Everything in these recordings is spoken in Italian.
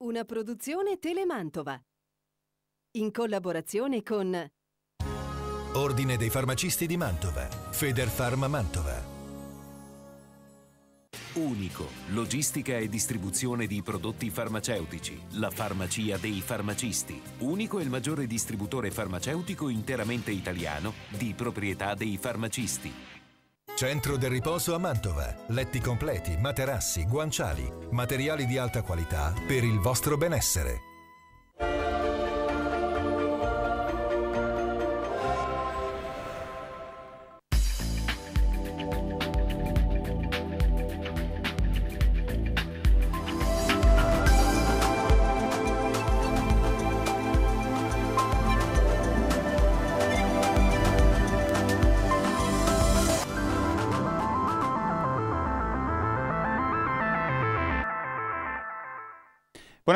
Una produzione Telemantova. In collaborazione con Ordine dei farmacisti di Mantova. Federfarma Mantova. Unico, logistica e distribuzione di prodotti farmaceutici, la farmacia dei farmacisti. Unico è il maggiore distributore farmaceutico interamente italiano di proprietà dei farmacisti. Centro del riposo a Mantova. Letti completi, materassi, guanciali, materiali di alta qualità per il vostro benessere.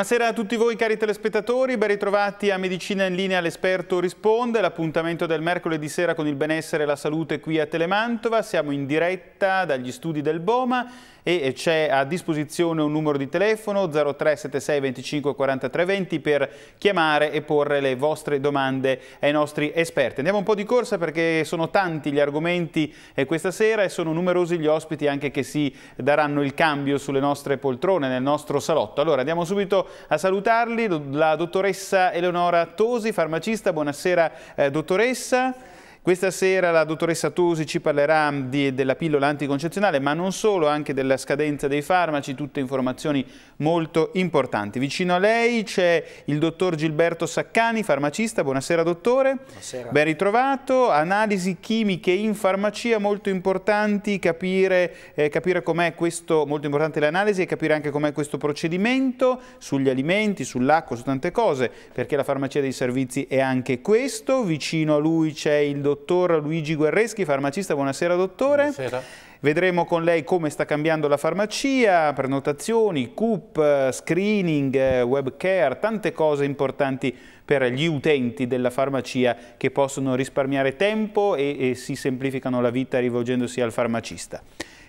Buonasera a tutti voi cari telespettatori, ben ritrovati a Medicina in linea l'esperto risponde, l'appuntamento del mercoledì sera con il benessere e la salute qui a Telemantova, siamo in diretta dagli studi del Boma e c'è a disposizione un numero di telefono 0376 25 43 20 per chiamare e porre le vostre domande ai nostri esperti. Andiamo un po' di corsa perché sono tanti gli argomenti eh, questa sera e sono numerosi gli ospiti anche che si daranno il cambio sulle nostre poltrone nel nostro salotto. Allora andiamo subito a salutarli la dottoressa Eleonora Tosi, farmacista. Buonasera eh, dottoressa. Questa sera la dottoressa Tosi ci parlerà di, della pillola anticoncezionale, ma non solo, anche della scadenza dei farmaci, tutte informazioni molto importanti. Vicino a lei c'è il dottor Gilberto Saccani, farmacista. Buonasera dottore. Buonasera. Ben ritrovato. Analisi chimiche in farmacia molto importanti, capire, eh, capire com'è questo, molto importante l'analisi e capire anche com'è questo procedimento sugli alimenti, sull'acqua, su tante cose, perché la farmacia dei servizi è anche questo. Vicino a lui c'è il dottor dottor Luigi Guerreschi, farmacista. Buonasera dottore. Buonasera. Vedremo con lei come sta cambiando la farmacia, prenotazioni, coop, screening, web care, tante cose importanti per gli utenti della farmacia che possono risparmiare tempo e, e si semplificano la vita rivolgendosi al farmacista.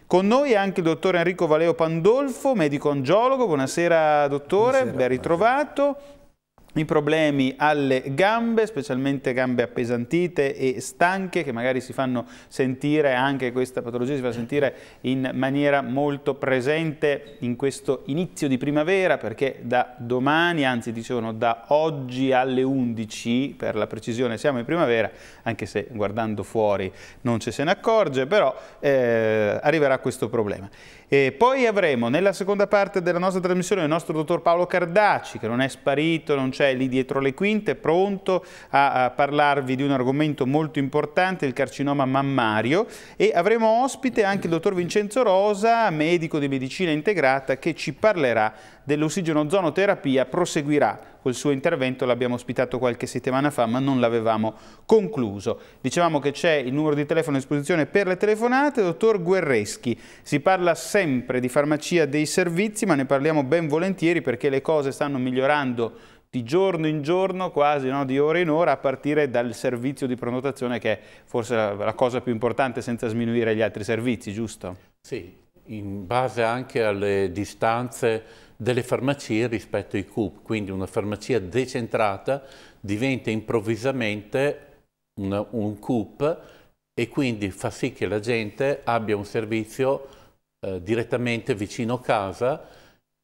Con noi anche il dottor Enrico Valeo Pandolfo, medico angiologo. Buonasera dottore, Buonasera, ben ritrovato i problemi alle gambe, specialmente gambe appesantite e stanche che magari si fanno sentire, anche questa patologia si fa sentire in maniera molto presente in questo inizio di primavera perché da domani, anzi dicevano da oggi alle 11 per la precisione siamo in primavera, anche se guardando fuori non ci se ne accorge, però eh, arriverà questo problema. E poi avremo nella seconda parte della nostra trasmissione il nostro dottor Paolo Cardaci, che non è sparito, non c'è lì dietro le quinte, pronto a, a, parlarvi di un argomento molto importante, il carcinoma mammario. E avremo ospite anche il dottor Vincenzo Rosa, medico di medicina integrata, che ci parlerà dell'ossigeno dell'ossigenozonoterapia proseguirà col suo intervento, l'abbiamo ospitato qualche settimana fa ma non l'avevamo concluso. Dicevamo che c'è il numero di telefono a disposizione per le telefonate, dottor Guerreschi, si parla sempre di farmacia dei servizi ma ne parliamo ben volentieri perché le cose stanno migliorando di giorno in giorno, quasi no? di ora in ora, a partire dal servizio di prenotazione che è forse la, la cosa più importante senza sminuire gli altri servizi, giusto? Sì, in base anche alle distanze delle farmacie rispetto ai CUP, quindi una farmacia decentrata diventa improvvisamente una, un CUP e quindi fa sì che la gente abbia un servizio eh, direttamente vicino casa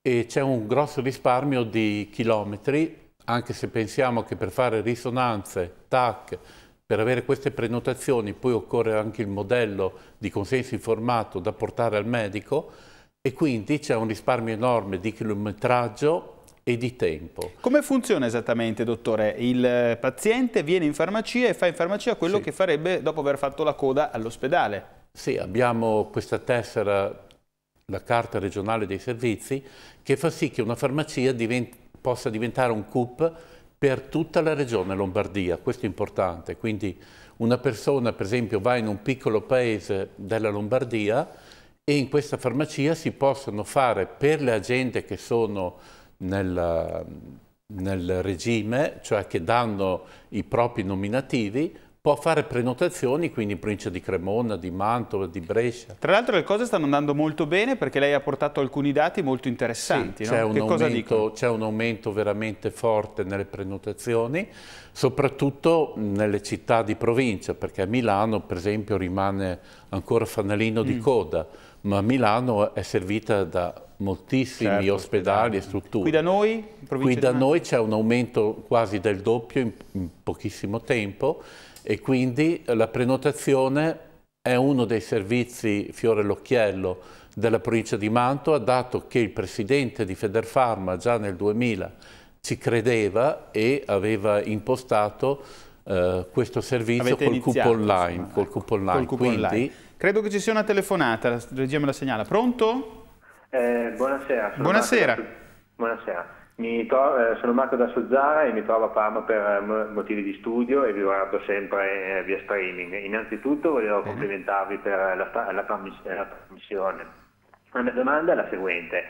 e c'è un grosso risparmio di chilometri, anche se pensiamo che per fare risonanze, TAC, per avere queste prenotazioni poi occorre anche il modello di consenso informato da portare al medico, e quindi c'è un risparmio enorme di chilometraggio e di tempo. Come funziona esattamente, dottore? Il eh, paziente viene in farmacia e fa in farmacia quello sì. che farebbe dopo aver fatto la coda all'ospedale. Sì, abbiamo questa tessera, la carta regionale dei servizi, che fa sì che una farmacia diventi, possa diventare un CUP per tutta la regione Lombardia, questo è importante. Quindi una persona, per esempio, va in un piccolo paese della Lombardia, e in questa farmacia si possono fare per le gente che sono nel, nel regime, cioè che danno i propri nominativi, può fare prenotazioni, quindi in provincia di Cremona, di Mantova, di Brescia. Tra l'altro le cose stanno andando molto bene perché lei ha portato alcuni dati molto interessanti. Sì, no? c'è, un aumento, un aumento veramente forte nelle prenotazioni, soprattutto nelle città di provincia, perché a Milano per esempio rimane ancora fanalino mm. di coda ma Milano è servita da moltissimi certo, ospedali e strutture. Qui da noi? Qui da noi c'è un aumento quasi del doppio in, in pochissimo tempo e quindi la prenotazione è uno dei servizi fiore all'occhiello della provincia di Mantova, dato che il presidente di Federfarma già nel 2000 ci credeva e aveva impostato eh, questo servizio col coupon, cupo online. Col ecco, cupo online. Col cupo Quindi... online. Credo che ci sia una telefonata, la regia me la segnala. Pronto? Eh, buonasera. Buonasera. Da... buonasera. Trovo, eh, sono Marco da Sozzara e mi trovo a Parma per eh, motivi di studio e vi guardo sempre via streaming. Innanzitutto volevo Bene. complimentarvi per la, la, la, la trasmissione. La mia domanda è la seguente.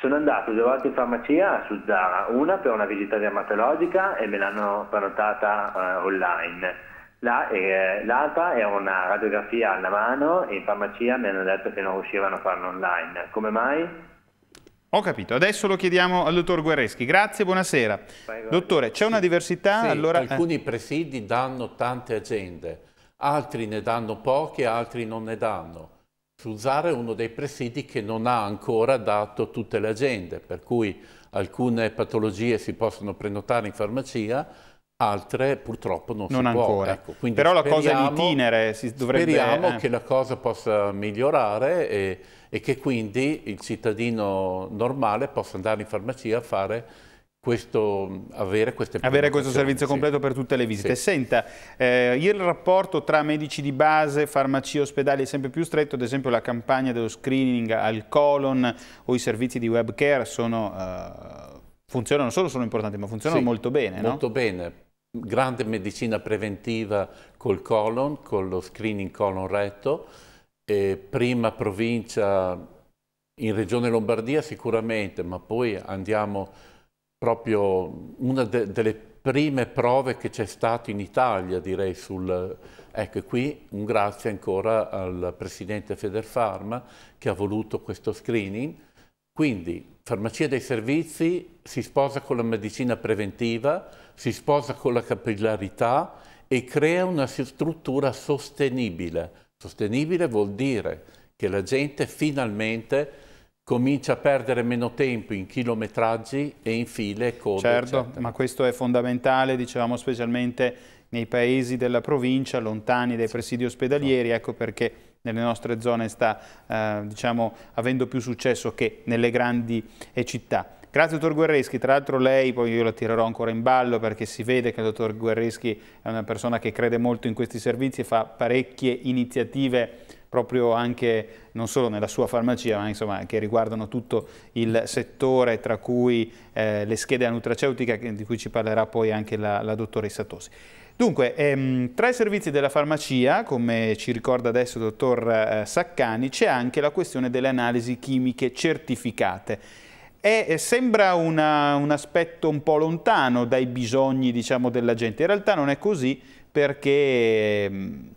Sono andato due volte in farmacia su Zara, una per una visita dermatologica e me l'hanno prenotata uh, online. La, eh, l'altra è una radiografia alla mano e in farmacia mi hanno detto che non riuscivano a farla online. Come mai? Ho capito, adesso lo chiediamo al dottor Guerreschi. Grazie, buonasera. Prego. Dottore, c'è una diversità? Sì, allora... Eh. Alcuni presidi danno tante aziende, altri ne danno poche, altri non ne danno. Su Zara è uno dei presidi che non ha ancora dato tutte le agende, per cui alcune patologie si possono prenotare in farmacia, altre purtroppo non, non si ancora. Ecco, Però la cosa è in itinere si dovrebbe... Speriamo eh. che la cosa possa migliorare e, e che quindi il cittadino normale possa andare in farmacia a fare questo, avere, queste avere questo servizio completo per tutte le visite. Sì. Senta, eh, il rapporto tra medici di base, farmacie, ospedali è sempre più stretto, ad esempio la campagna dello screening al colon o i servizi di web care sono, eh, funzionano solo, sono importanti, ma funzionano sì, molto bene. Molto no? bene, grande medicina preventiva col colon, con lo screening colon retto, eh, prima provincia in regione Lombardia sicuramente, ma poi andiamo proprio una de delle prime prove che c'è stato in Italia, direi, sul... Ecco, qui un grazie ancora al presidente Federfarm che ha voluto questo screening. Quindi, farmacia dei servizi si sposa con la medicina preventiva, si sposa con la capillarità e crea una struttura sostenibile. Sostenibile vuol dire che la gente finalmente comincia a perdere meno tempo in chilometraggi e in file code. Certo, eccetera. ma questo è fondamentale, dicevamo specialmente nei paesi della provincia, lontani dai presidi ospedalieri, ecco perché nelle nostre zone sta eh, diciamo, avendo più successo che nelle grandi eh, città. Grazie dottor Guerreschi, tra l'altro lei, poi io la tirerò ancora in ballo perché si vede che il dottor Guerreschi è una persona che crede molto in questi servizi e fa parecchie iniziative proprio anche non solo nella sua farmacia, ma insomma, che riguardano tutto il settore, tra cui eh, le schede della nutraceutica, di cui ci parlerà poi anche la, la dottoressa Tosi. Dunque, ehm, tra i servizi della farmacia, come ci ricorda adesso il dottor eh, Saccani, c'è anche la questione delle analisi chimiche certificate. E eh, sembra una, un aspetto un po' lontano dai bisogni diciamo, della gente, in realtà non è così perché ehm,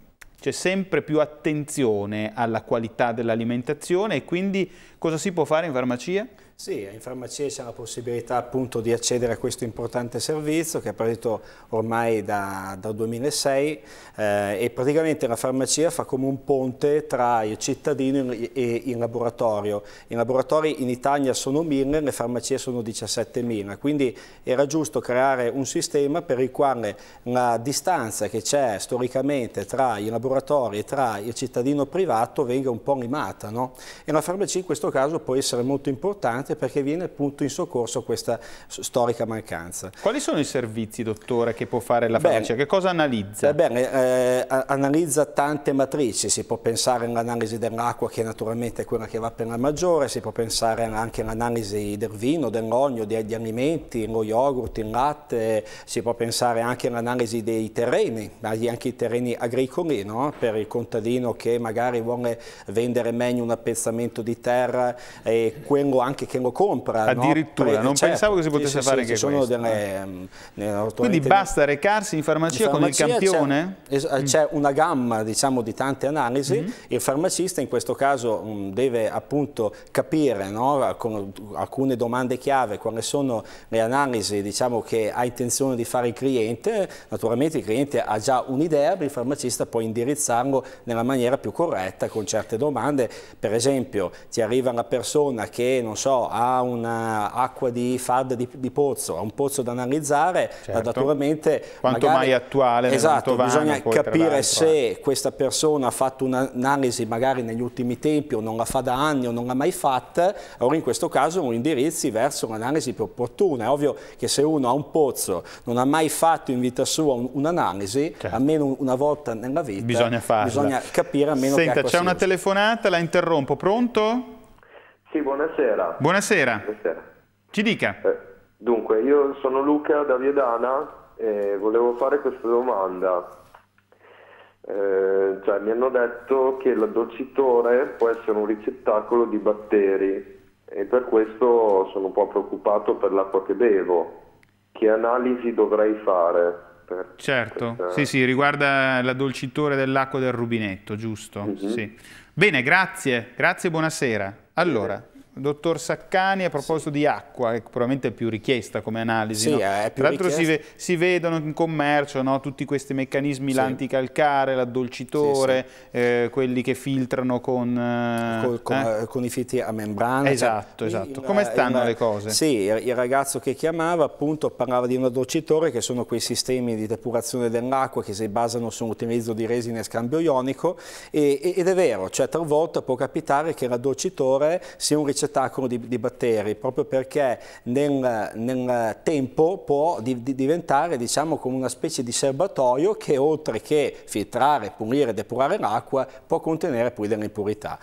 c'è sempre più attenzione alla qualità dell'alimentazione e quindi cosa si può fare in farmacia? Sì, in farmacia c'è la possibilità appunto di accedere a questo importante servizio che è partito ormai dal da 2006 eh, e praticamente la farmacia fa come un ponte tra il cittadino e il laboratorio. I laboratori in Italia sono 1000, le farmacie sono 17.000, quindi era giusto creare un sistema per il quale la distanza che c'è storicamente tra i laboratori e tra il cittadino privato venga un po' limata no? e la farmacia in questo caso può essere molto importante importante perché viene appunto in soccorso a questa storica mancanza. Quali sono i servizi, dottore, che può fare la farmacia? Che cosa analizza? Eh, bene, eh, analizza tante matrici, si può pensare all'analisi dell'acqua che naturalmente è quella che va per la maggiore, si può pensare anche all'analisi del vino, dell'olio, degli alimenti, lo yogurt, il latte, si può pensare anche all'analisi dei terreni, anche i terreni agricoli, no? per il contadino che magari vuole vendere meglio un appezzamento di terra e quello anche che che lo compra. Addirittura, no? Eh, non certo. pensavo che si potesse sì, fare sì, anche sono questo. Delle, eh. Quindi basta recarsi in farmacia, in farmacia con il campione? Eh, mm. C'è mm. una gamma diciamo, di tante analisi, mm. il farmacista in questo caso mh, mm, deve appunto capire no? con alcune domande chiave quali sono le analisi diciamo, che ha intenzione di fare il cliente, naturalmente il cliente ha già un'idea, il farmacista può indirizzarlo nella maniera più corretta con certe domande, per esempio ti arriva una persona che non so ha un'acqua di FAD di, di, pozzo, a un pozzo da analizzare, certo. naturalmente... Quanto magari, mai attuale, Esatto, bisogna poi, capire se questa persona ha fatto un'analisi magari negli ultimi tempi o non la fa da anni o non l'ha mai fatta, allora in questo caso un indirizzi verso un'analisi più opportuna. È ovvio che se uno ha un pozzo, non ha mai fatto in vita sua un'analisi, certo. almeno una volta nella vita, bisogna, bisogna capire almeno Senta, c'è una telefonata, la interrompo, pronto? Sì, buonasera. Buonasera. buonasera. Ci dica. Eh, dunque, io sono Luca da Viedana e volevo fare questa domanda. Eh, cioè, mi hanno detto che l'addolcitore può essere un ricettacolo di batteri e per questo sono un po' preoccupato per l'acqua che bevo. Che analisi dovrei fare? certo, questa... sì, sì, riguarda l'addolcitore dell'acqua del rubinetto, giusto? Mm -hmm. sì. Bene, grazie, grazie, buonasera. Allora, Dottor Saccani, a proposito sì. di acqua, è probabilmente più richiesta come analisi. Sì, no? Tra l'altro si, ve si, vedono in commercio no? tutti questi meccanismi, sì. l'anticalcare, l'addolcitore, sì, eh, quelli che filtrano con, eh, con, con, eh? eh? con, i filtri a membrana. Cioè esatto, esatto. In, come eh, stanno in, le cose? Sì, il ragazzo che chiamava appunto parlava di un addolcitore che sono quei sistemi di depurazione dell'acqua che si basano su un utilizzo di resine a scambio ionico e, ed è vero, cioè talvolta può capitare che l'addolcitore sia un ricevitore ricettacolo di, di batteri, proprio perché nel, nel tempo può di, di diventare diciamo, come una specie di serbatoio che oltre che filtrare, pulire, e depurare l'acqua, può contenere poi delle impurità.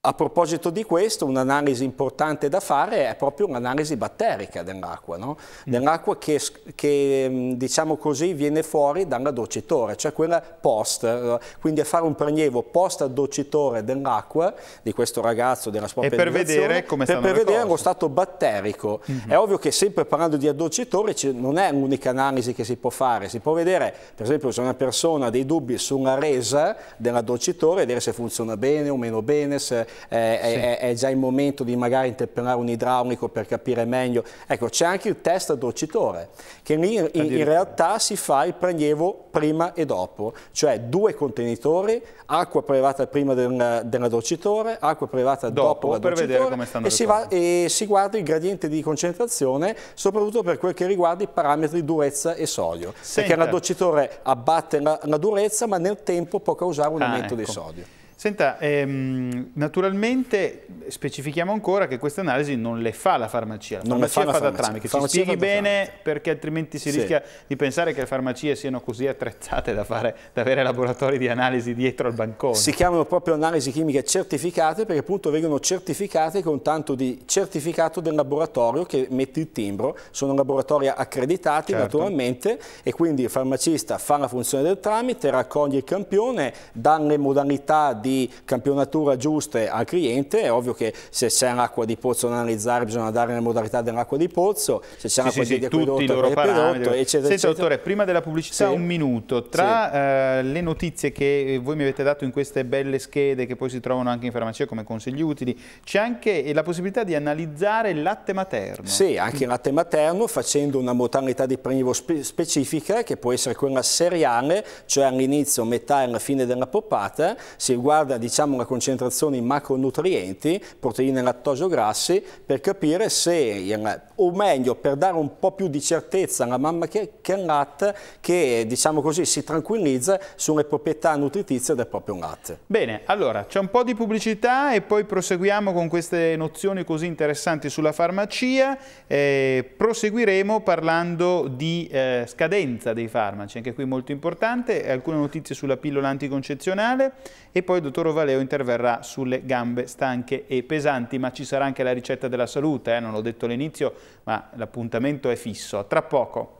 A proposito di questo, un'analisi importante da fare è proprio un'analisi batterica dell'acqua, no? Mm. dell'acqua che, che, mm, diciamo così viene fuori dall'addolcitore, cioè quella post, quindi a fare un prelievo post addolcitore dell'acqua di questo ragazzo della sua e per vedere come per, per vedere lo stato batterico. Mm -hmm. È ovvio che sempre parlando di addolcitore non è l'unica analisi che si può fare, si può vedere per esempio se una persona ha dei dubbi su una resa dell'addolcitore, vedere se funziona bene o meno bene, se è, è, già il momento di magari interpellare un idraulico per capire meglio. Ecco, c'è anche il test addolcitore, che lì in, in realtà si fa il prelievo prima e dopo, cioè due contenitori, acqua prelevata prima del, dell'addolcitore, acqua prelevata dopo, dopo per vedere come stanno e si, va, e si guarda il gradiente di concentrazione, soprattutto per quel che riguarda i parametri durezza e sodio, Senta. perché l'addolcitore abbatte la, la, durezza ma nel tempo può causare un ah, aumento ecco. di sodio. Senta, ehm, naturalmente specifichiamo ancora che queste analisi non le fa la farmacia, la non farmacia fa, la fa da tramite, ci spieghi bene perché altrimenti si sì. rischia di pensare che le farmacie siano così attrezzate da, fare, da, avere laboratori di analisi dietro al bancone. Si chiamano proprio analisi chimiche certificate perché appunto vengono certificate con tanto di certificato del laboratorio che mette il timbro, sono laboratori accreditati certo. naturalmente e quindi il farmacista fa la funzione del tramite, raccoglie il campione, dà le modalità di di campionatura giuste al cliente, è ovvio che se c'è l'acqua di pozzo da analizzare bisogna dare le modalità dell'acqua di pozzo, se c'è l'acqua sì, sì, di acquedotto, tutti i loro parametri. Eccetera, Senta eccetera. dottore, prima della pubblicità sì. un minuto, tra uh, le notizie che eh, voi mi avete dato in queste belle schede che poi si trovano anche in farmacia come consigli utili, c'è anche eh, la possibilità di analizzare il latte materno. Sì, anche il latte materno facendo una modalità di prelievo spe specifica che può essere quella seriale, cioè all'inizio, metà e alla fine della poppata, si guarda riguarda diciamo, la concentrazione in macronutrienti, proteine, lattosio, grassi, per capire se, eh, o meglio, per dare un po' più di certezza alla mamma che, che latte, che diciamo così, si tranquillizza sulle proprietà nutritizie del proprio latte. Bene, allora c'è un po' di pubblicità e poi proseguiamo con queste nozioni così interessanti sulla farmacia. Eh, proseguiremo parlando di eh, scadenza dei farmaci, anche qui molto importante, alcune notizie sulla pillola anticoncezionale e poi dottor Ovaleo interverrà sulle gambe stanche e pesanti, ma ci sarà anche la ricetta della salute, eh? non l'ho detto all'inizio, ma l'appuntamento è fisso. Tra poco.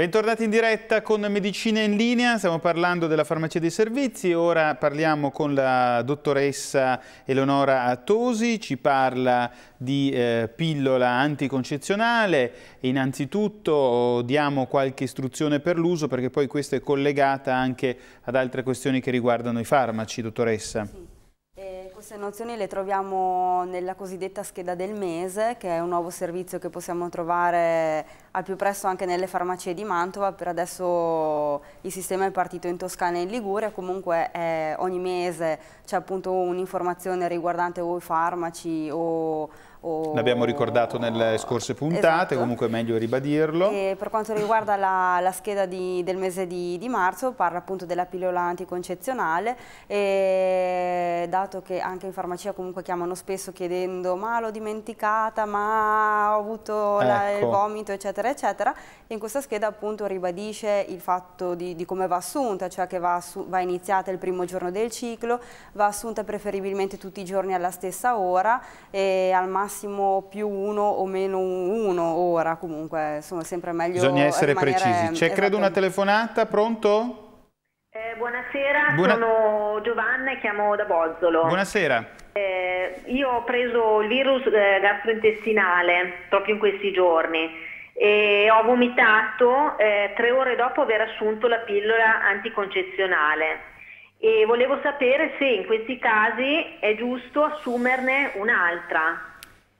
Bentornati in diretta con Medicina in linea, stiamo parlando della farmacia dei servizi, ora parliamo con la dottoressa Eleonora Tosi, ci parla di eh, pillola anticoncezionale, innanzitutto oh, diamo qualche istruzione per l'uso perché poi questa è collegata anche ad altre questioni che riguardano i farmaci, dottoressa. Sì. Queste nozioni le troviamo nella cosiddetta scheda del mese, che è un nuovo servizio che possiamo trovare al più presto anche nelle farmacie di Mantova. Per adesso il sistema è partito in Toscana e in Liguria, comunque eh, ogni mese c'è appunto un'informazione riguardante o i farmaci o o... L'abbiamo ricordato nelle scorse puntate, esatto. comunque è meglio ribadirlo. E per quanto riguarda la, la scheda di, del mese di, di, marzo, parla appunto della pillola anticoncezionale, e dato che anche in farmacia comunque chiamano spesso chiedendo ma l'ho dimenticata, ma ho avuto ecco. il vomito, eccetera, eccetera, in questa scheda appunto ribadisce il fatto di, di come va assunta, cioè che va, va iniziata il primo giorno del ciclo, va assunta preferibilmente tutti i giorni alla stessa ora e al massimo massimo più uno o meno uno ora, comunque insomma sempre meglio Bisogna essere precisi. C'è credo una esatto. telefonata, pronto? Eh, buonasera, Buona... sono Giovanna e chiamo da Bozzolo. Buonasera. Eh, io ho preso il virus eh, gastrointestinale proprio in questi giorni e ho vomitato eh, tre ore dopo aver assunto la pillola anticoncezionale e volevo sapere se in questi casi è giusto assumerne un'altra.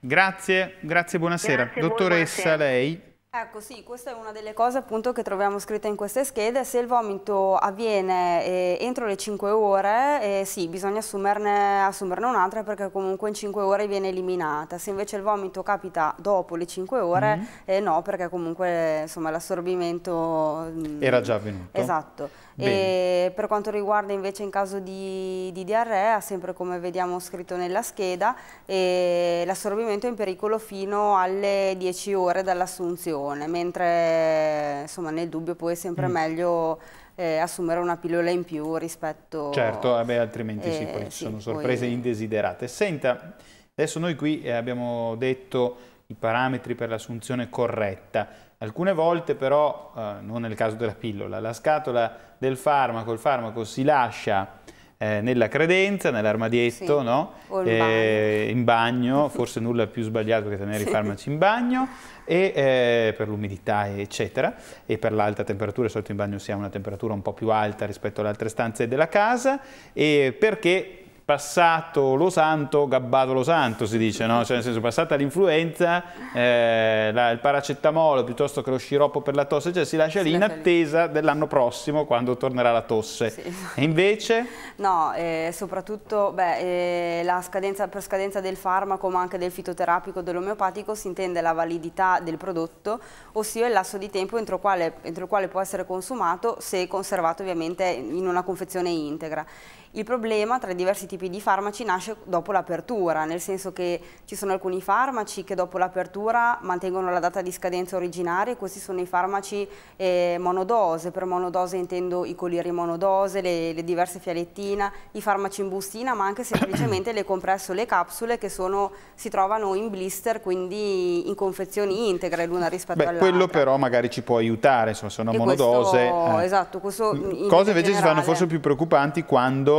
Grazie, grazie, buonasera. Grazie, Dottoressa, buonasera. lei Ecco sì, questa è una delle cose appunto che troviamo scritte in queste schede, se il vomito avviene eh, entro le 5 ore eh, sì, bisogna assumerne, assumerne un'altra perché comunque in 5 ore viene eliminata, se invece il vomito capita dopo le 5 ore mm -hmm. eh, no perché comunque l'assorbimento... Mm, Era già avvenuto. Esatto per quanto riguarda invece in caso di, di, diarrea, sempre come vediamo scritto nella scheda, eh, l'assorbimento è in pericolo fino alle 10 ore dall'assunzione, mentre insomma, nel dubbio poi è sempre mm. meglio eh, assumere una pillola in più rispetto... Certo, eh beh, altrimenti sì, eh, poi ci sono sorprese poi... indesiderate. Senta, adesso noi qui eh, abbiamo detto i parametri per l'assunzione corretta, Alcune volte però, eh, non nel caso della pillola, la scatola del farmaco, il farmaco si lascia eh, nella credenza, nell'armadietto, sì, no? eh, in bagno, forse nulla più sbagliato che tenere sì. i farmaci in bagno, e, eh, per l'umidità eccetera, e per l'alta temperatura, di solito in bagno si ha una temperatura un po' più alta rispetto alle altre stanze della casa, perché passato lo santo, gabbato lo santo si dice, no? cioè nel senso passata l'influenza, eh, il paracetamolo piuttosto che lo sciroppo per la tosse, cioè si lascia lì in attesa dell'anno prossimo quando tornerà la tosse. Sì. E invece? No, eh, soprattutto beh, eh, scadenza, per scadenza del farmaco ma anche del fitoterapico, dell'omeopatico si intende la validità del prodotto, ossia il lasso di tempo entro, quale, entro il quale può essere consumato se conservato ovviamente in una confezione integra. Il problema tra i diversi tipi di farmaci nasce dopo l'apertura, nel senso che ci sono alcuni farmaci che dopo l'apertura mantengono la data di scadenza originaria, questi sono i farmaci eh, monodose, per monodose intendo i coliri monodose, le, le diverse fialettine, i farmaci in bustina, ma anche semplicemente le compresso, le capsule che sono, si trovano in blister, quindi in confezioni integre l'una rispetto all'altra. Beh, Quello però magari ci può aiutare, insomma, sono e monodose. Questo, eh. Esatto, questo in cose invece generale... si fanno forse più preoccupanti quando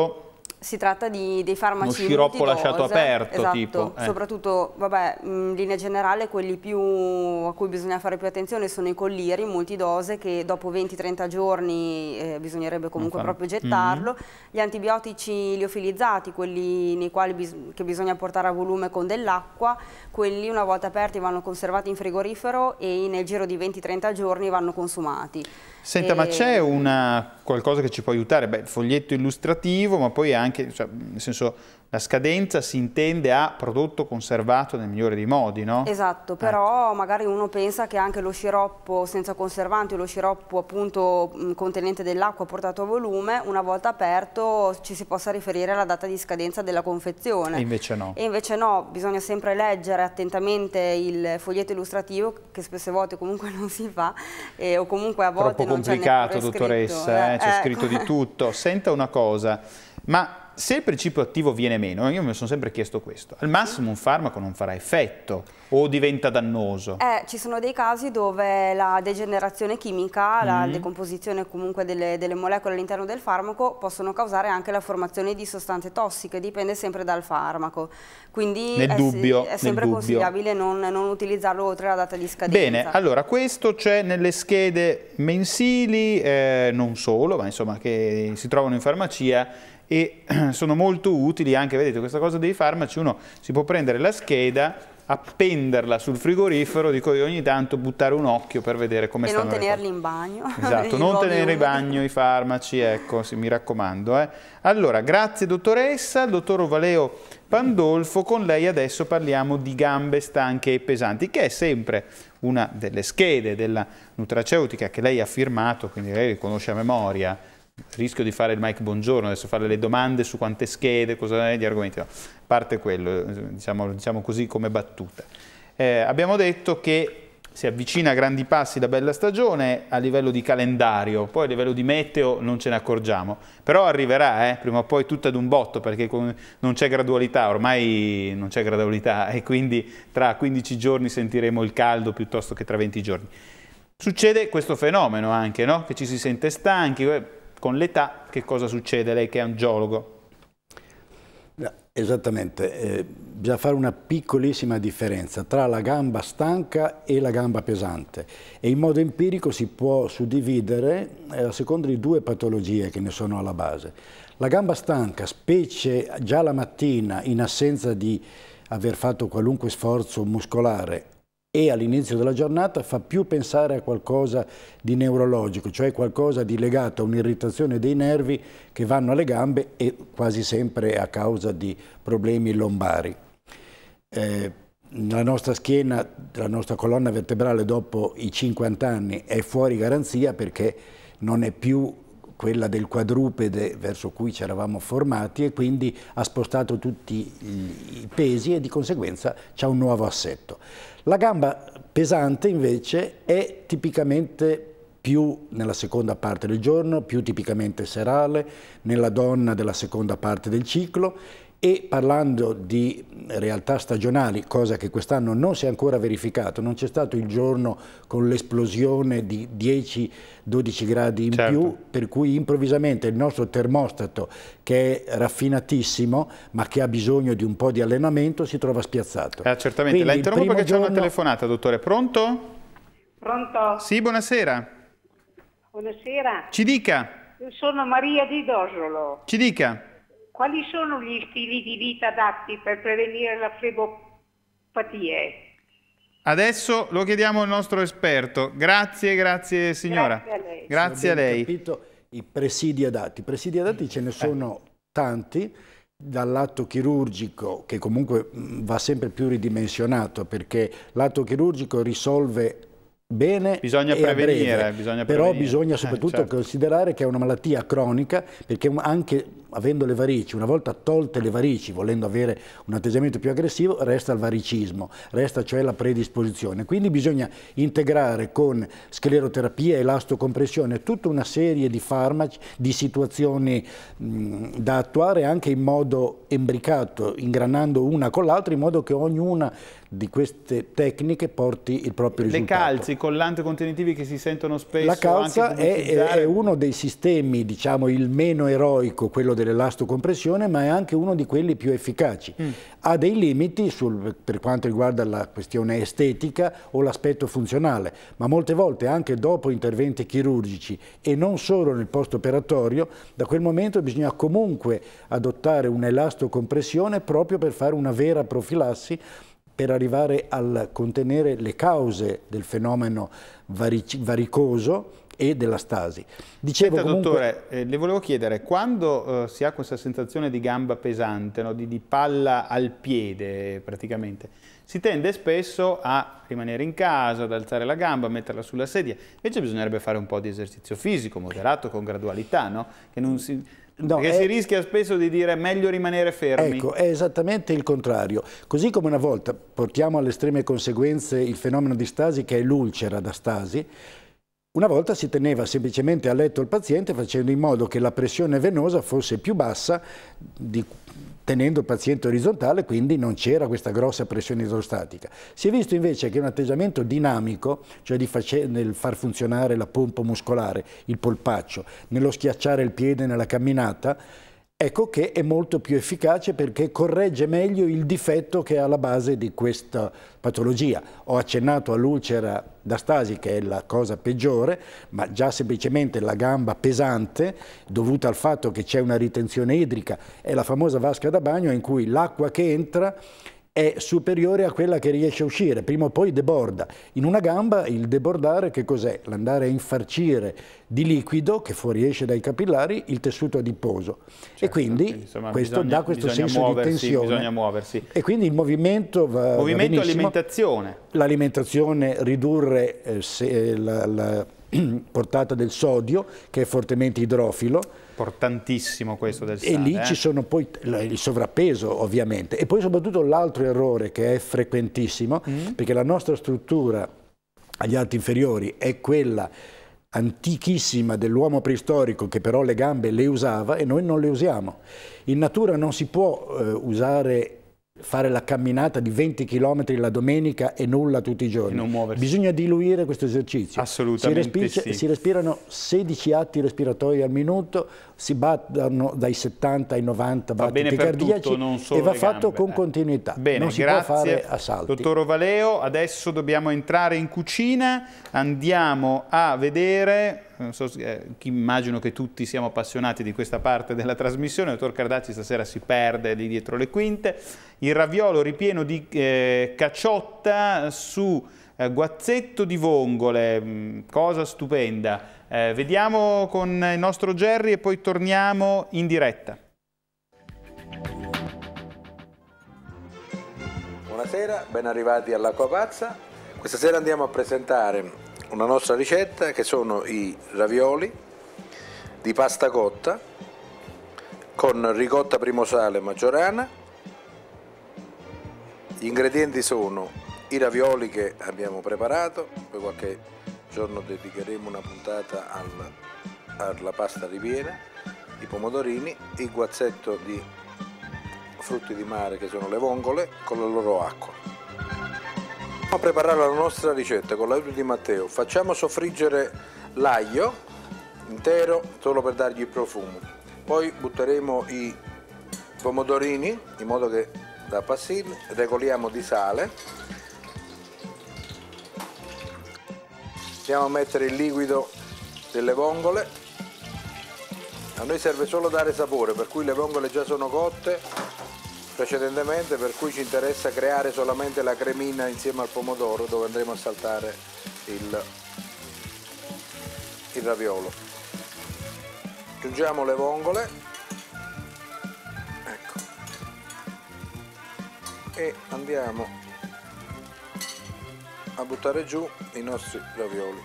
si tratta di, dei farmaci Uno sciroppo lasciato aperto, esatto, tipo. Eh. Soprattutto, vabbè, in linea generale quelli più a cui bisogna fare più attenzione sono i colliri, multidose, che dopo 20-30 giorni eh, bisognerebbe comunque Infatti. proprio mm. gettarlo. Mm -hmm. Gli antibiotici liofilizzati, quelli nei quali bis che bisogna portare a volume con dell'acqua, quelli una volta aperti vanno conservati in frigorifero e nel giro di 20-30 giorni vanno consumati. Senta, e... ma c'è una qualcosa che ci può aiutare? Beh, il foglietto illustrativo, ma poi anche anche, cioè, nel senso, la scadenza si intende a prodotto conservato nel migliore dei modi, no? Esatto, però ecco. magari uno pensa che anche lo sciroppo senza conservanti o lo sciroppo appunto contenente dell'acqua portato a volume, una volta aperto ci si possa riferire alla data di scadenza della confezione. E invece no. E invece no, bisogna sempre leggere attentamente il foglietto illustrativo, che spesse volte comunque non si fa, e, o comunque a volte Troppo non c'è Troppo complicato, dottoressa, eh, eh c'è eh, scritto di tutto. Senta una cosa, ma se il principio attivo viene meno, io mi sono sempre chiesto questo, al massimo un farmaco non farà effetto o diventa dannoso? Eh, ci sono dei casi dove la degenerazione chimica, mm. la decomposizione comunque delle, delle molecole all'interno del farmaco possono causare anche la formazione di sostanze tossiche, dipende sempre dal farmaco. Quindi nel è, dubbio, è sempre consigliabile non, non, utilizzarlo oltre la data di scadenza. Bene, allora questo c'è nelle schede mensili, eh, non solo, ma insomma che si trovano in farmacia e sono molto utili anche, vedete questa cosa dei farmaci, uno si può prendere la scheda, appenderla sul frigorifero, dico io ogni tanto buttare un occhio per vedere come e stanno non tenerli in bagno. Esatto, non tenere in bagno i farmaci, ecco, sì, mi raccomando. Eh. Allora, grazie dottoressa, dottor Ovaleo Pandolfo, con lei adesso parliamo di gambe stanche e pesanti, che è sempre una delle schede della nutraceutica che lei ha firmato, quindi lei riconosce a memoria, rischio di fare il Mike Buongiorno, adesso fare le domande su quante schede, cosa è, gli argomenti, no. parte quello, diciamo, diciamo così come battuta. Eh, abbiamo detto che si avvicina a grandi passi la bella stagione a livello di calendario, poi a livello di meteo non ce ne accorgiamo, però arriverà eh, prima o poi tutto ad un botto perché non c'è gradualità, ormai non c'è gradualità e quindi tra 15 giorni sentiremo il caldo piuttosto che tra 20 giorni. Succede questo fenomeno anche, no? che ci si sente stanchi, eh, con l'età che cosa succede, lei che è un geologo? Esattamente, eh, bisogna fare una piccolissima differenza tra la gamba stanca e la gamba pesante e in modo empirico si può suddividere eh, a seconda di due patologie che ne sono alla base. La gamba stanca, specie già la mattina in assenza di aver fatto qualunque sforzo muscolare e all'inizio della giornata fa più pensare a qualcosa di neurologico, cioè qualcosa di legato a un'irritazione dei nervi che vanno alle gambe e quasi sempre a causa di problemi lombari. Eh, la nostra schiena, la nostra colonna vertebrale dopo i 50 anni è fuori garanzia perché non è più quella del quadrupede verso cui ci eravamo formati e quindi ha spostato tutti i pesi e di conseguenza c'è un nuovo assetto. La gamba pesante invece è tipicamente più nella seconda parte del giorno, più tipicamente serale, nella donna della seconda parte del ciclo e parlando di realtà stagionali, cosa che quest'anno non si è ancora verificato, non c'è stato il giorno con l'esplosione di 10-12 gradi in certo. più, per cui improvvisamente il nostro termostato, che è raffinatissimo, ma che ha bisogno di un po' di allenamento, si trova spiazzato. Eh, certamente, Quindi la interrompo perché giorno... c'è una telefonata, dottore. Pronto? Pronto? Sì, buonasera. Buonasera. Ci dica. Io sono Maria di Dosolo. Ci dica. Quali sono gli stili di vita adatti per prevenire la flebopatia? Adesso lo chiediamo al nostro esperto. Grazie, grazie signora. Grazie a lei. Grazie a lei. Capito, i presidi adatti. I presidi adatti ce ne sono tanti dall'atto chirurgico che comunque mm, va sempre più ridimensionato perché l'atto chirurgico risolve bene bisogna prevenire, breve, bisogna però prevenire. bisogna soprattutto eh, certo. considerare che è una malattia cronica perché anche avendo le varici, una volta tolte le varici, volendo avere un atteggiamento più aggressivo, resta il varicismo, resta cioè la predisposizione. Quindi bisogna integrare con scleroterapia, elastocompressione, tutta una serie di farmaci, di situazioni mh, da attuare anche in modo embricato, ingranando una con l'altra, in modo che ognuna di queste tecniche porti il proprio risultato. Le calze, i collanti contenitivi che si sentono spesso. La calza è, è, uno dei sistemi, diciamo, il meno eroico, quello del dell'elastocompressione, ma è anche uno di quelli più efficaci. Mm. Ha dei limiti sul, per quanto riguarda la questione estetica o l'aspetto funzionale, ma molte volte anche dopo interventi chirurgici e non solo nel post-operatorio, da quel momento bisogna comunque adottare un'elastocompressione proprio per fare una vera profilassi per arrivare a contenere le cause del fenomeno varic varicoso e della Stasi. Dicevo Senta, comunque... dottore, eh, le volevo chiedere, quando eh, si ha questa sensazione di gamba pesante, no, di, di palla al piede praticamente, si tende spesso a rimanere in casa, ad alzare la gamba, a metterla sulla sedia. Invece bisognerebbe fare un po' di esercizio fisico, moderato, con gradualità, no? Che non si... No, perché è... si rischia spesso di dire meglio rimanere fermi. Ecco, è esattamente il contrario. Così come una volta portiamo alle estreme conseguenze il fenomeno di stasi che è l'ulcera da stasi, una volta si teneva semplicemente a letto il paziente facendo in modo che la pressione venosa fosse più bassa, di, tenendo il paziente orizzontale, quindi non c'era questa grossa pressione idrostatica. Si è visto invece che un atteggiamento dinamico, cioè di nel far funzionare la pompa muscolare, il polpaccio, nello schiacciare il piede nella camminata, ecco che è molto più efficace perché corregge meglio il difetto che è alla base di questa patologia. Ho accennato all'ulcera da stasi che è la cosa peggiore, ma già semplicemente la gamba pesante dovuta al fatto che c'è una ritenzione idrica, è la famosa vasca da bagno in cui l'acqua che entra è superiore a quella che riesce a uscire, prima o poi deborda. In una gamba il debordare che cos'è? L'andare a infarcire di liquido che fuoriesce dai capillari il tessuto adiposo certo, e quindi, insomma, questo bisogna, dà questo senso muoversi, di tensione. Bisogna muoversi. E quindi il movimento va Movimento va alimentazione. L'alimentazione ridurre eh, se, eh, la, la portata del sodio che è fortemente idrofilo importantissimo questo del SAD. E lì eh? ci sono poi il sovrappeso ovviamente e poi soprattutto l'altro errore che è frequentissimo mm. perché la nostra struttura agli arti inferiori è quella antichissima dell'uomo preistorico che però le gambe le usava e noi non le usiamo. In natura non si può eh, usare fare la camminata di 20 km la domenica e nulla tutti i giorni. Non Bisogna diluire questo esercizio. Assolutamente si, respira, sì. si respirano 16 atti respiratori al minuto, si battono dai 70 ai 90 va battiti cardiaci tutto, non solo e va fatto gambe. con eh. continuità, bene, non si grazie, può fare a salti. Dottor Ovaleo, adesso dobbiamo entrare in cucina, andiamo a vedere So, eh, immagino che tutti siamo appassionati di questa parte della trasmissione, dottor Cardacci stasera si perde lì dietro le quinte, il raviolo ripieno di eh, cacciotta su eh, guazzetto di vongole, mm, cosa stupenda. Eh, vediamo con il nostro Jerry e poi torniamo in diretta. Buonasera, ben arrivati all'Acqua Pazza. Questa sera andiamo a presentare una nostra ricetta che sono i ravioli di pasta cotta con ricotta primosale maggiorana. Gli ingredienti sono i ravioli che abbiamo preparato, poi qualche giorno dedicheremo una puntata al, alla pasta ripiena, i pomodorini, il guazzetto di frutti di mare che sono le vongole con la loro acqua. Andiamo a preparare la nostra ricetta con l'aiuto di Matteo. Facciamo soffriggere l'aglio intero solo per dargli il profumo. Poi butteremo i pomodorini in modo che da passino, regoliamo di sale andiamo a mettere il liquido delle vongole a noi serve solo dare sapore per cui le vongole già sono cotte precedentemente per cui ci interessa creare solamente la cremina insieme al pomodoro dove andremo a saltare il, il raviolo aggiungiamo le vongole ecco, e andiamo a buttare giù i nostri ravioli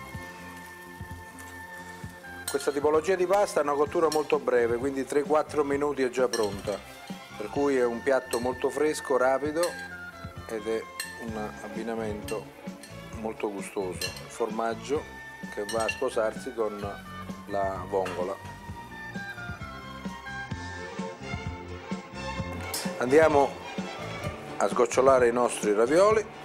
questa tipologia di pasta ha una cottura molto breve quindi 3-4 minuti è già pronta per cui è un piatto molto fresco, rapido ed è un abbinamento molto gustoso formaggio che va a sposarsi con la vongola andiamo a sgocciolare i nostri ravioli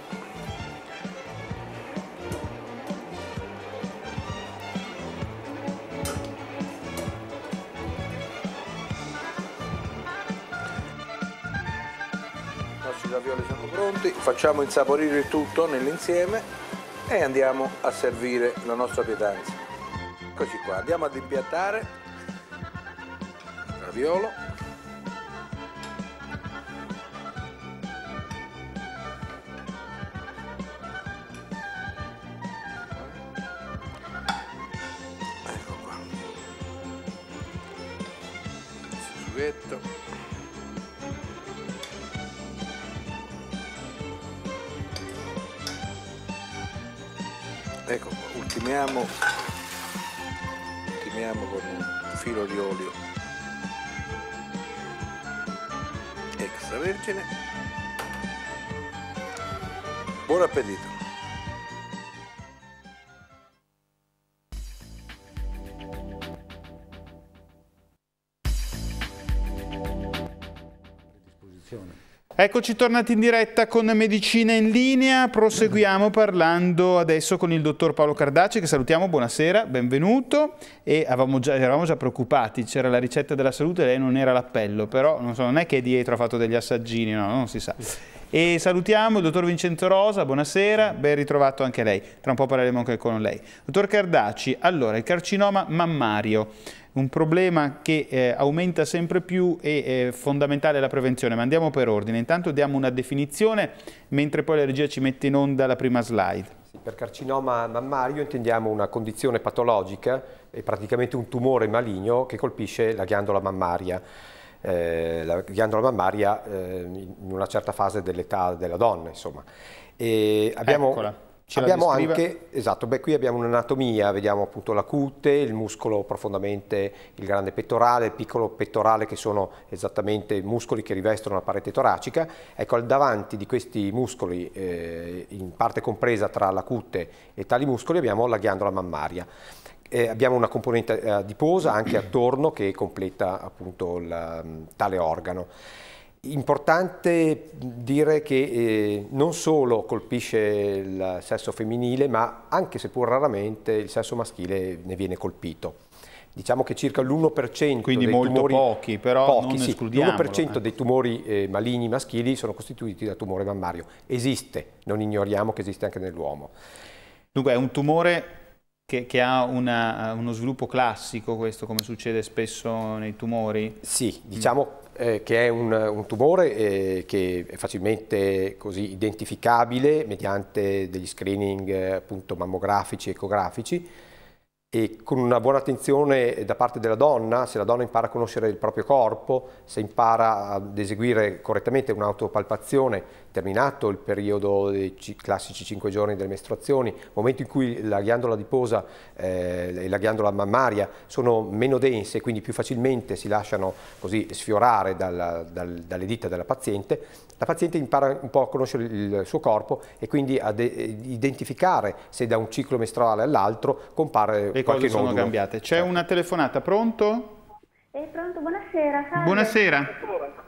ravioli sono pronti, facciamo insaporire il tutto nell'insieme e andiamo a servire la nostra pietanza. Eccoci qua, andiamo ad impiattare il raviolo. Ecco qua. Sughetto. Continuiamo, continuiamo con un filo di olio extravergine. Buon appetito! Eccoci tornati in diretta con Medicina in linea, proseguiamo parlando adesso con il dottor Paolo Cardaci che salutiamo, buonasera, benvenuto e già, eravamo già preoccupati, c'era la ricetta della salute, e lei non era l'appello, però non, so, non è che dietro ha fatto degli assaggini, no, non si sa. E salutiamo il dottor Vincenzo Rosa, buonasera, ben ritrovato anche lei. Tra un po' parleremo anche con lei. Dottor Cardacci, allora, il carcinoma mammario un problema che eh, aumenta sempre più e è eh, fondamentale la prevenzione, ma andiamo per ordine. Intanto diamo una definizione, mentre poi la regia ci mette in onda la prima slide. Per carcinoma mammario intendiamo una condizione patologica, è praticamente un tumore maligno che colpisce la ghiandola mammaria eh, la ghiandola mammaria eh, in una certa fase dell'età della donna, insomma. E abbiamo, Eccola, abbiamo anche, esatto, beh, qui abbiamo un'anatomia, vediamo appunto la cute, il muscolo profondamente, il grande pettorale, il piccolo pettorale che sono esattamente i muscoli che rivestono la parete toracica. Ecco, al davanti di questi muscoli, eh, in parte compresa tra la cute e tali muscoli, abbiamo la ghiandola mammaria. Eh, abbiamo una componente eh, adiposa anche attorno che completa appunto la, mm, tale organo. Importante dire che eh, non solo colpisce il sesso femminile, ma anche seppur raramente il sesso maschile ne viene colpito. Diciamo che circa l'1% dei tumori, pochi, sì, eh. dei tumori eh, maligni maschili sono costituiti da tumore mammario. Esiste, non ignoriamo che esiste anche nell'uomo. Dunque è un tumore che, che ha una, eh, uno sviluppo classico questo, come succede spesso nei tumori? Sì, diciamo eh, che è un, un tumore eh, che è facilmente così identificabile mediante degli screening eh, appunto mammografici, ecografici e con una buona attenzione da parte della donna, se la donna impara a conoscere il proprio corpo, se impara ad eseguire correttamente un'autopalpazione terminato il periodo dei classici 5 giorni delle mestruazioni, momento in cui la ghiandola adiposa eh, e la ghiandola mammaria sono meno dense, quindi più facilmente si lasciano così sfiorare dalla, dal, dalle dita della paziente, la paziente impara un po' a conoscere il suo corpo e quindi a identificare se da un ciclo mestruale all'altro compare Le qualche nodulo. Le cose sono cambiate. C'è certo. una telefonata, pronto? Eh, pronto, buonasera. Salve. Buonasera.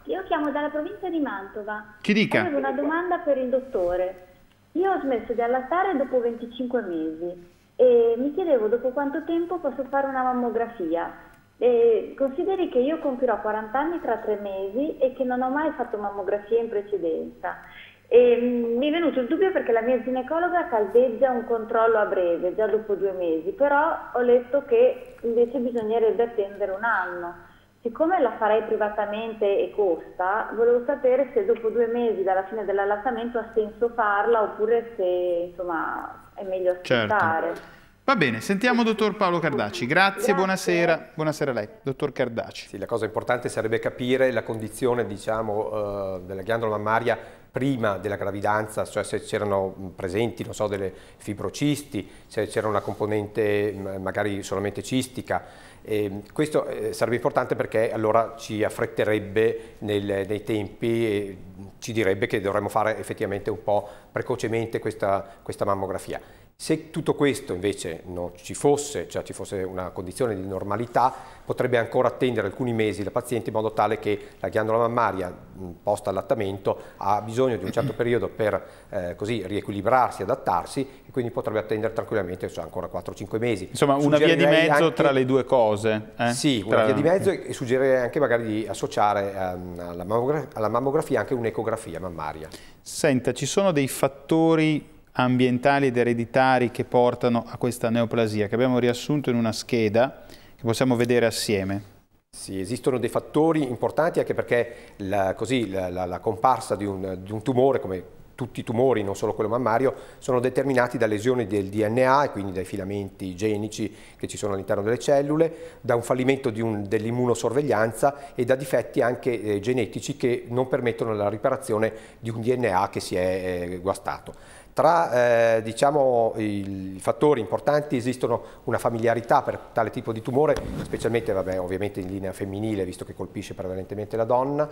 Io chiamo dalla provincia di Mantova. Chi dica? Avevo una domanda per il dottore. Io ho smesso di allattare dopo 25 mesi e mi chiedevo dopo quanto tempo posso fare una mammografia. E consideri che io compirò 40 anni tra tre mesi e che non ho mai fatto mammografia in precedenza e mm, mi è venuto il dubbio perché la mia ginecologa caldeggia un controllo a breve, già dopo due mesi, però ho letto che invece bisognerebbe attendere un anno. Siccome la farei privatamente e costa, volevo sapere se dopo due mesi dalla fine dell'allattamento ha senso farla oppure se insomma, è meglio certo. aspettare. Certo. Va bene, sentiamo dottor Paolo Cardaci. Grazie, Grazie. buonasera. Buonasera a lei, dottor Cardaci. Sì, la cosa importante sarebbe capire la condizione diciamo, eh, della ghiandola mammaria prima della gravidanza, cioè se c'erano presenti, non so, delle fibrocisti, se c'era una componente magari solamente cistica. E ehm, questo eh, sarebbe importante perché allora ci affretterebbe nel, nei tempi e ci direbbe che dovremmo fare effettivamente un po' precocemente questa, questa mammografia. Se tutto questo invece non ci fosse, cioè ci fosse una condizione di normalità, potrebbe ancora attendere alcuni mesi la paziente in modo tale che la ghiandola mammaria post allattamento ha bisogno di un certo periodo per eh, così riequilibrarsi, adattarsi e quindi potrebbe attendere tranquillamente cioè, ancora 4-5 mesi. Insomma una via di mezzo anche... tra le due cose. Eh? Sì, una tra... via di mezzo eh. e suggerirei anche magari di associare ehm, alla, mammografia, alla mammografia anche un'ecografia mammaria. Senta, ci sono dei fattori ambientali ed ereditari che portano a questa neoplasia, che abbiamo riassunto in una scheda che possiamo vedere assieme. Sì, esistono dei fattori importanti anche perché la, così, la, la, la comparsa di un, di un tumore, come tutti i tumori, non solo quello mammario, sono determinati da lesioni del DNA, e quindi dai filamenti genici che ci sono all'interno delle cellule, da un fallimento dell'immunosorveglianza e da difetti anche eh, genetici che non permettono la riparazione di un DNA che si è eh, guastato. Tra eh, diciamo, i fattori importanti esistono una familiarità per tale tipo di tumore, specialmente vabbè, ovviamente in linea femminile, visto che colpisce prevalentemente la donna,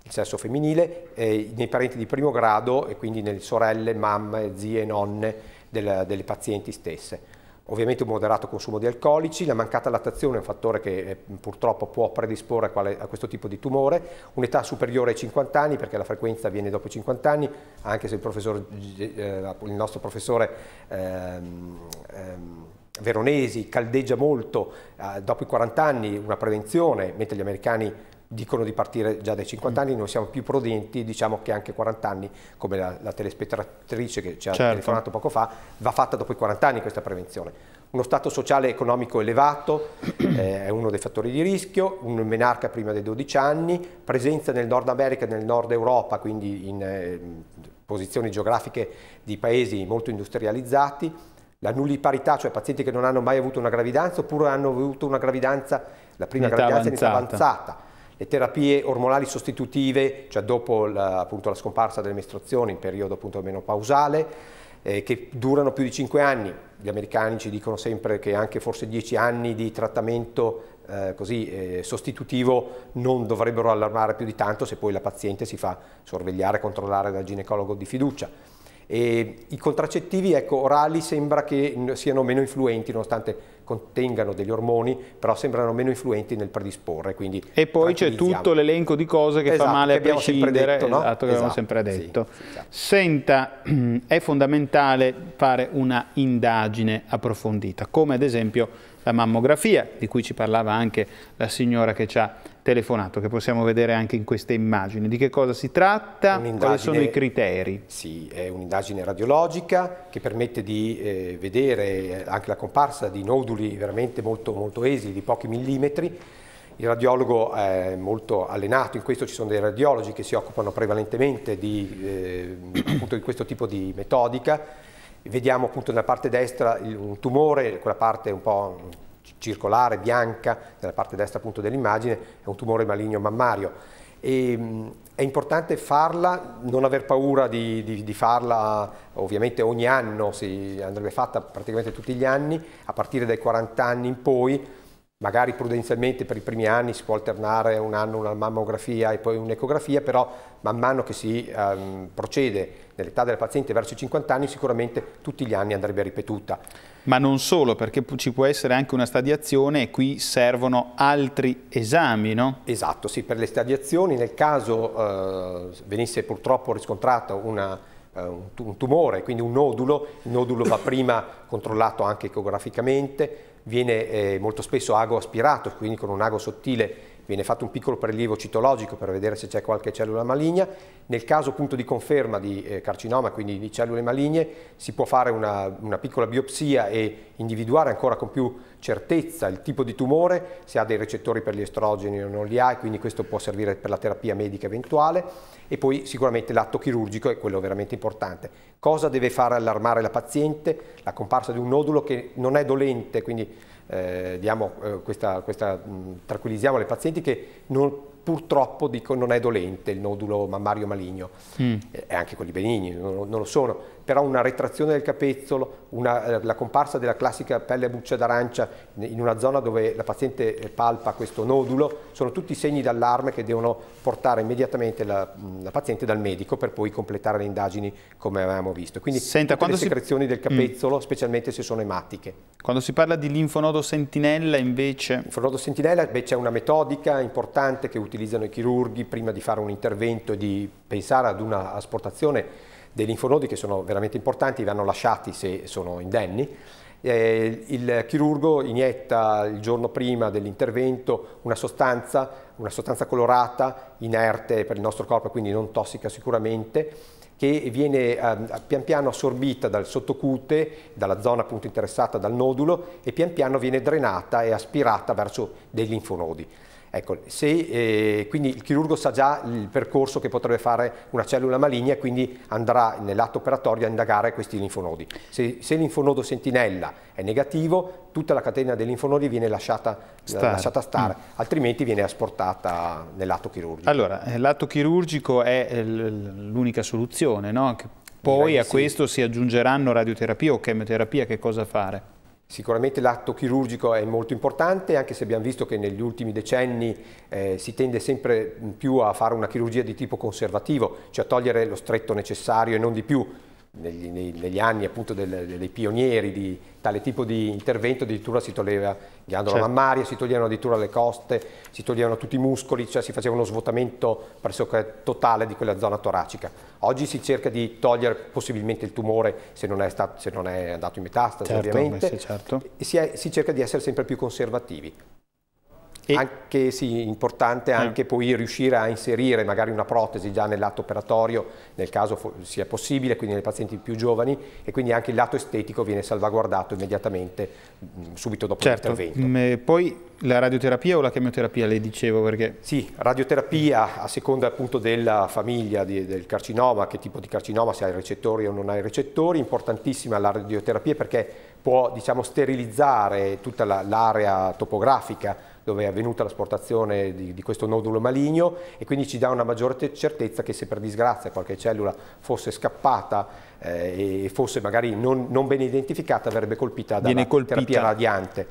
il sesso femminile, eh, nei parenti di primo grado e quindi nelle sorelle, mamme, zie, e nonne del, delle pazienti stesse. Ovviamente un moderato consumo di alcolici, la mancata lattazione è un fattore che eh, purtroppo può predisporre a questo tipo di tumore, un'età superiore ai 50 anni perché la frequenza avviene dopo i 50 anni, anche se il, eh, il nostro professore ehm, ehm, Veronesi caldeggia molto eh, dopo i 40 anni una prevenzione, mentre gli americani dicono di partire già dai 50 mm. anni, noi siamo più prudenti, diciamo che anche 40 anni, come la, la telespettatrice che ci ha certo. telefonato poco fa, va fatta dopo i 40 anni questa prevenzione. Uno stato sociale e economico elevato eh, è uno dei fattori di rischio, un menarca prima dei 12 anni, presenza nel Nord America e nel Nord Europa, quindi in eh, posizioni geografiche di paesi molto industrializzati, la nulliparità, cioè pazienti che non hanno mai avuto una gravidanza oppure hanno avuto una gravidanza, la prima età gravidanza avanzata. in età avanzata le terapie ormonali sostitutive, cioè dopo la, appunto, la scomparsa delle mestruazioni, in periodo appunto menopausale, eh, che durano più di 5 anni. Gli americani ci dicono sempre che anche forse 10 anni di trattamento eh, così, eh, sostitutivo non dovrebbero allarmare più di tanto se poi la paziente si fa sorvegliare, controllare dal ginecologo di fiducia. E I contraccettivi ecco, orali sembra che siano meno influenti, nonostante contengano degli ormoni, però sembrano meno influenti nel predisporre. e poi c'è tutto l'elenco di cose che esatto, fa male a prescindere, detto, no? esatto, che esatto, abbiamo sempre detto. Sì, sì, Senta, è fondamentale fare una indagine approfondita, come ad esempio la mammografia, di cui ci parlava anche la signora che ci ha telefonato che possiamo vedere anche in queste immagini. Di che cosa si tratta? Quali sono i criteri? Sì, è un'indagine radiologica che permette di eh, vedere eh, anche la comparsa di noduli veramente molto, molto esili, di pochi millimetri. Il radiologo è molto allenato, in questo ci sono dei radiologi che si occupano prevalentemente di, eh, di questo tipo di metodica. Vediamo appunto nella parte destra un tumore, quella parte un po' circolare, bianca, nella parte destra appunto dell'immagine, è un tumore maligno mammario. E, ehm, è importante farla, non aver paura di, di, di, farla ovviamente ogni anno, si andrebbe fatta praticamente tutti gli anni, a partire dai 40 anni in poi, magari prudenzialmente per i primi anni si può alternare un anno una mammografia e poi un'ecografia, però man mano che si ehm, procede nell'età del paziente verso i 50 anni sicuramente tutti gli anni andrebbe ripetuta ma non solo, perché ci può essere anche una stadiazione e qui servono altri esami, no? Esatto, sì, per le stadiazioni nel caso eh, venisse purtroppo riscontrato una, eh, un tumore, quindi un nodulo, il nodulo va prima controllato anche ecograficamente, viene eh, molto spesso ago aspirato, quindi con un ago sottile viene fatto un piccolo prelievo citologico per vedere se c'è qualche cellula maligna, nel caso appunto di conferma di eh, carcinoma, quindi di cellule maligne, si può fare una, una piccola biopsia e individuare ancora con più certezza il tipo di tumore, se ha dei recettori per gli estrogeni o non li ha e quindi questo può servire per la terapia medica eventuale e poi sicuramente l'atto chirurgico è quello veramente importante. Cosa deve far allarmare la paziente? La comparsa di un nodulo che non è dolente, quindi eh, diamo, eh, questa, questa, mh, mm, tranquillizziamo le pazienti che non, purtroppo dico, non è dolente il nodulo mammario maligno, mm. e anche quelli benigni non, non lo sono, però una retrazione del capezzolo, una, eh, la comparsa della classica pelle a buccia d'arancia in una zona dove la paziente eh, palpa questo nodulo, sono tutti segni d'allarme che devono portare immediatamente la, mm, la, paziente dal medico per poi completare le indagini come avevamo visto. Quindi Senta, le secrezioni si... del mm. capezzolo, mm. specialmente se sono ematiche. Quando si parla di linfonodo sentinella invece? Linfonodo sentinella invece è una metodica importante che utilizzano i chirurghi prima di fare un intervento e di pensare ad una asportazione dei linfonodi che sono veramente importanti, vanno lasciati se sono indenni. Eh, il chirurgo inietta il giorno prima dell'intervento una sostanza, una sostanza colorata, inerte per il nostro corpo, quindi non tossica sicuramente, che viene eh, pian piano assorbita dal sottocute, dalla zona appunto interessata dal nodulo e pian piano viene drenata e aspirata verso dei linfonodi. Ecco, se, eh, quindi il chirurgo sa già il percorso che potrebbe fare una cellula maligna e quindi andrà nell'atto operatorio a indagare questi linfonodi. Se, se, il linfonodo sentinella è negativo, tutta la catena dei linfonodi viene lasciata stare, lasciata stare mm. altrimenti viene asportata nell'atto chirurgico. Allora, eh, l'atto chirurgico è eh, l'unica soluzione, no? Poi Direi a questo si aggiungeranno radioterapia o chemioterapia, che cosa fare? Sicuramente l'atto chirurgico è molto importante, anche se abbiamo visto che negli ultimi decenni eh, si tende sempre più a fare una chirurgia di tipo conservativo, cioè a togliere lo stretto necessario e non di più, negli, nei, negli, anni appunto del, dei pionieri di tale tipo di intervento addirittura si toglieva ghiandola certo. mammaria, si toglievano addirittura le coste, si toglievano tutti i muscoli, cioè si faceva uno svuotamento pressoché totale di quella zona toracica. Oggi si cerca di togliere possibilmente il tumore se non è, stato, se non è andato in metastasi certo, ovviamente, sì, certo. e si, è, si cerca di essere sempre più conservativi. E... Anche sì, importante ah. anche mm. poi riuscire a inserire magari una protesi già nel lato operatorio, nel caso sia possibile, quindi nei pazienti più giovani, e quindi anche il lato estetico viene salvaguardato immediatamente mh, subito dopo certo. l'intervento. Mm, poi la radioterapia o la chemioterapia, le dicevo perché... Sì, radioterapia a seconda appunto della famiglia di, del carcinoma, che tipo di carcinoma, se hai recettori o non hai recettori, importantissima la radioterapia perché può diciamo, sterilizzare tutta l'area la, topografica dove è avvenuta l'asportazione di, di, questo nodulo maligno e quindi ci dà una maggiore certezza che se per disgrazia qualche cellula fosse scappata eh, e fosse magari non, non, ben identificata verrebbe colpita dalla colpita. terapia radiante.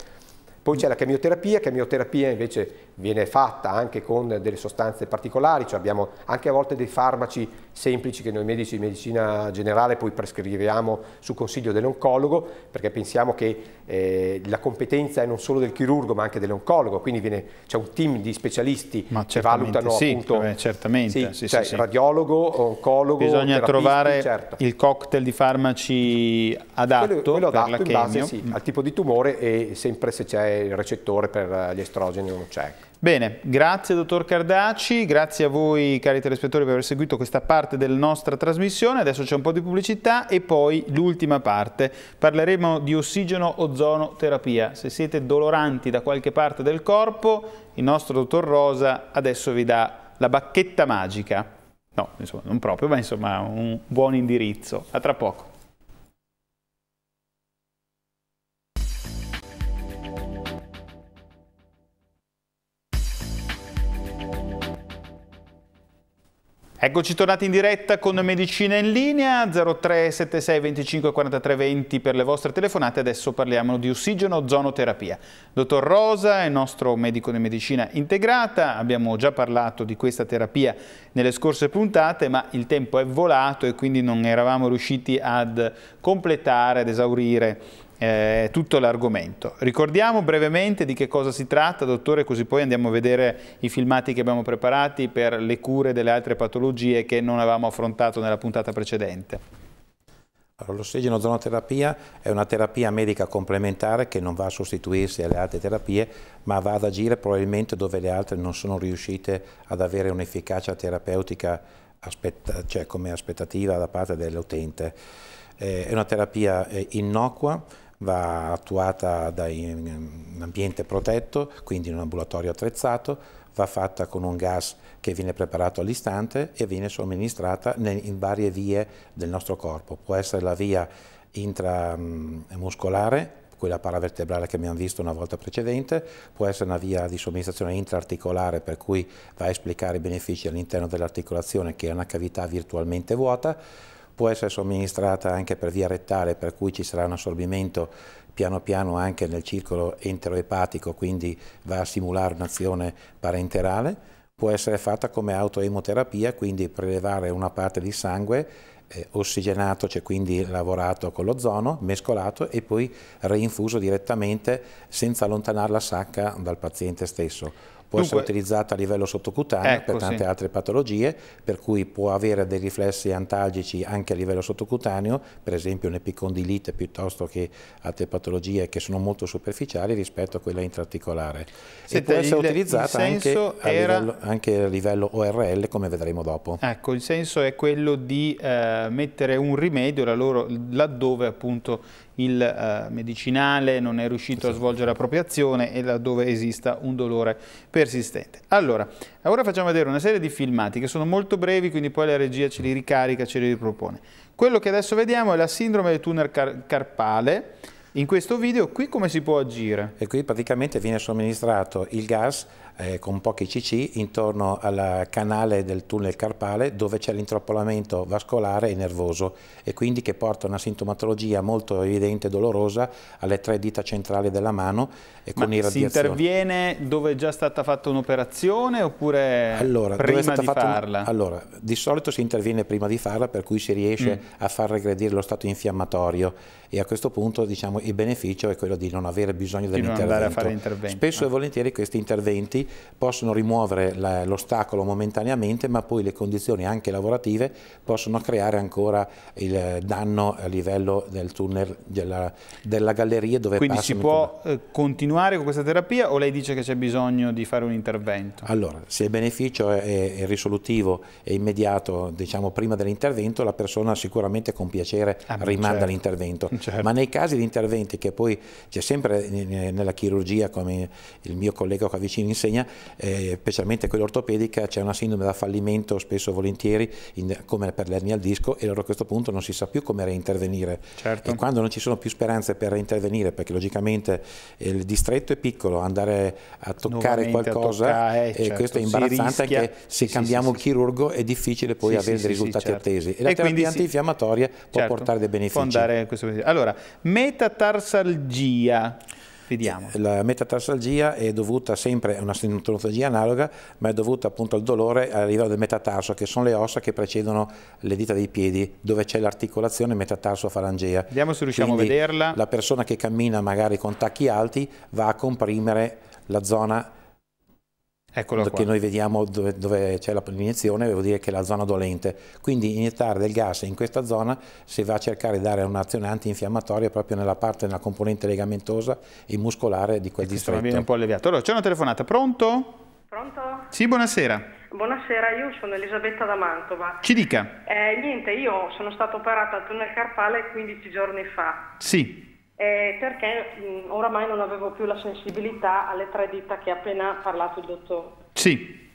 Poi c'è la chemioterapia, chemioterapia invece viene fatta anche con delle sostanze particolari, cioè abbiamo anche a volte dei farmaci semplici che noi medici di medicina generale poi prescriviamo su consiglio dell'oncologo, perché pensiamo che eh, la competenza è non solo del chirurgo ma anche dell'oncologo, quindi c'è un team di specialisti ma che valutano sì, appunto... Beh, certamente, sì, sì, cioè, sì, radiologo, oncologo, Bisogna trovare certo. il cocktail di farmaci adatto, quello, quello adatto in chemio. base sì, mm. al tipo di tumore e sempre se c'è il recettore per gli estrogeni o non c'è. Ecco. Bene, grazie dottor Cardaci, grazie a voi cari telespettatori per aver seguito questa parte della nostra trasmissione, adesso c'è un po' di pubblicità e poi l'ultima parte, parleremo di ossigeno-ozonoterapia, se siete doloranti da qualche parte del corpo il nostro dottor Rosa adesso vi dà la bacchetta magica, no insomma non proprio ma insomma un buon indirizzo, a tra poco. Eccoci tornati in diretta con Medicina in linea 0376 25 43 20 per le vostre telefonate. Adesso parliamo di ossigeno zonoterapia. Dottor Rosa è nostro medico di medicina integrata. Abbiamo già parlato di questa terapia nelle scorse puntate, ma il tempo è volato e quindi non eravamo riusciti ad completare, ad esaurire eh, tutto l'argomento. Ricordiamo brevemente di che cosa si tratta, dottore, così poi andiamo a vedere i filmati che abbiamo preparati per le cure delle altre patologie che non avevamo affrontato nella puntata precedente. Allora, l'ossigeno zonoterapia è una terapia medica complementare che non va a sostituirsi alle altre terapie, ma va ad agire probabilmente dove le altre non sono riuscite ad avere un'efficacia terapeutica aspetta, cioè come aspettativa da parte dell'utente. Eh, è una terapia eh, innocua, va attuata da un ambiente protetto, quindi in un ambulatorio attrezzato, va fatta con un gas che viene preparato all'istante e viene somministrata in varie vie del nostro corpo. Può essere la via intramuscolare, mm, quella paravertebrale che abbiamo visto una volta precedente, può essere una via di somministrazione intraarticolare per cui va a esplicare i benefici all'interno dell'articolazione che è una cavità virtualmente vuota, può essere somministrata anche per via rettale, per cui ci sarà un assorbimento piano piano anche nel circolo enteroepatico, quindi va a simulare un'azione parenterale può essere fatta come autoemoterapia, quindi prelevare una parte di sangue eh, ossigenato, cioè quindi lavorato con l'ozono, mescolato e poi reinfuso direttamente senza allontanare la sacca dal paziente stesso può Dunque, essere utilizzata a livello sottocutaneo ecco, per tante sì. altre patologie, per cui può avere dei riflessi antalgici anche a livello sottocutaneo, per esempio un'epicondilite piuttosto che altre patologie che sono molto superficiali rispetto a quella intraarticolare. E può essere utilizzata anche, a era... livello, anche, a livello, ORL, come vedremo dopo. Ecco, il senso è quello di eh, mettere un rimedio laddove appunto il eh, medicinale non è riuscito a svolgere la propria azione e laddove esista un dolore persistente. Allora, ora facciamo vedere una serie di filmati che sono molto brevi, quindi poi la regia ce li ricarica, ce li ripropone. Quello che adesso vediamo è la sindrome del tunnel car carpale. In questo video qui come si può agire? E qui praticamente viene somministrato il gas eh, con pochi cc intorno al canale del tunnel carpale dove c'è l'introppolamento vascolare e nervoso e quindi che porta una sintomatologia molto evidente e dolorosa alle tre dita centrali della mano e Ma irradiazione. si interviene dove è già stata fatta un'operazione oppure allora, prima di farla? Un... Allora, di solito si interviene prima di farla per cui si riesce mm. a far regredire lo stato infiammatorio e a questo punto diciamo il beneficio è quello di non avere bisogno dell'intervento. Spesso ah. e volentieri questi interventi possono rimuovere l'ostacolo momentaneamente, ma poi le condizioni anche lavorative possono creare ancora il danno a livello del tunnel della, della galleria dove Quindi si può eh, continuare con questa terapia o lei dice che c'è bisogno di fare un intervento? Allora, se il beneficio è, è risolutivo e immediato, diciamo prima dell'intervento, la persona sicuramente con piacere ah, rimanda certo. l'intervento. Certo. Ma nei casi di interventi che poi c'è sempre eh, nella chirurgia, come il mio collega qua vicino insegna, Sardegna, eh, specialmente quella ortopedica, c'è una sindrome da fallimento spesso e volentieri, in, come per l'ernia al disco, e allora a questo punto non si sa più come reintervenire. Certo. E quando non ci sono più speranze per reintervenire, perché logicamente eh, il distretto è piccolo, andare a toccare Nuovamente qualcosa, a toccare, eh, certo. questo è imbarazzante anche se sì, cambiamo sì, sì, il chirurgo è difficile poi avere dei risultati certo. attesi. E la e terapia antinfiammatoria può certo. portare dei benefici. Allora, metatarsalgia. Vediamo. Eh, la metatarsalgia è dovuta sempre a una sintomatologia analoga, ma è dovuta appunto al dolore a livello del metatarso, che sono le ossa che precedono le dita dei piedi, dove c'è l'articolazione metatarso falangea Vediamo se riusciamo Quindi a vederla. La persona che cammina magari con tacchi alti va a comprimere la zona metatarsalgia Eccolo che qua. noi vediamo dove, dove c'è la iniezione, vuol dire che è la zona dolente. Quindi iniettare del gas in questa zona si va a cercare di dare un'azione antinfiammatoria proprio nella parte, nella componente ligamentosa e muscolare di quel e ecco, distretto. viene un po' alleviato. Allora, c'è una telefonata, pronto? Pronto? Sì, buonasera. Buonasera, io sono Elisabetta da Mantova. Ci dica. Eh, niente, io sono stata operata al tunnel carpale 15 giorni fa. Sì eh, perché mh, mm, oramai non avevo più la sensibilità alle tre dita che ha appena parlato il dottore. Sì.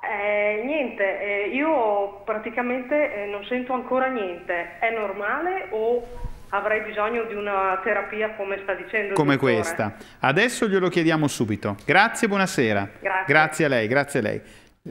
Eh, niente, eh, io praticamente eh, non sento ancora niente. È normale o avrei bisogno di una terapia come sta dicendo? Come questa. Adesso glielo chiediamo subito. Grazie, buonasera. Grazie, grazie a lei, grazie a lei.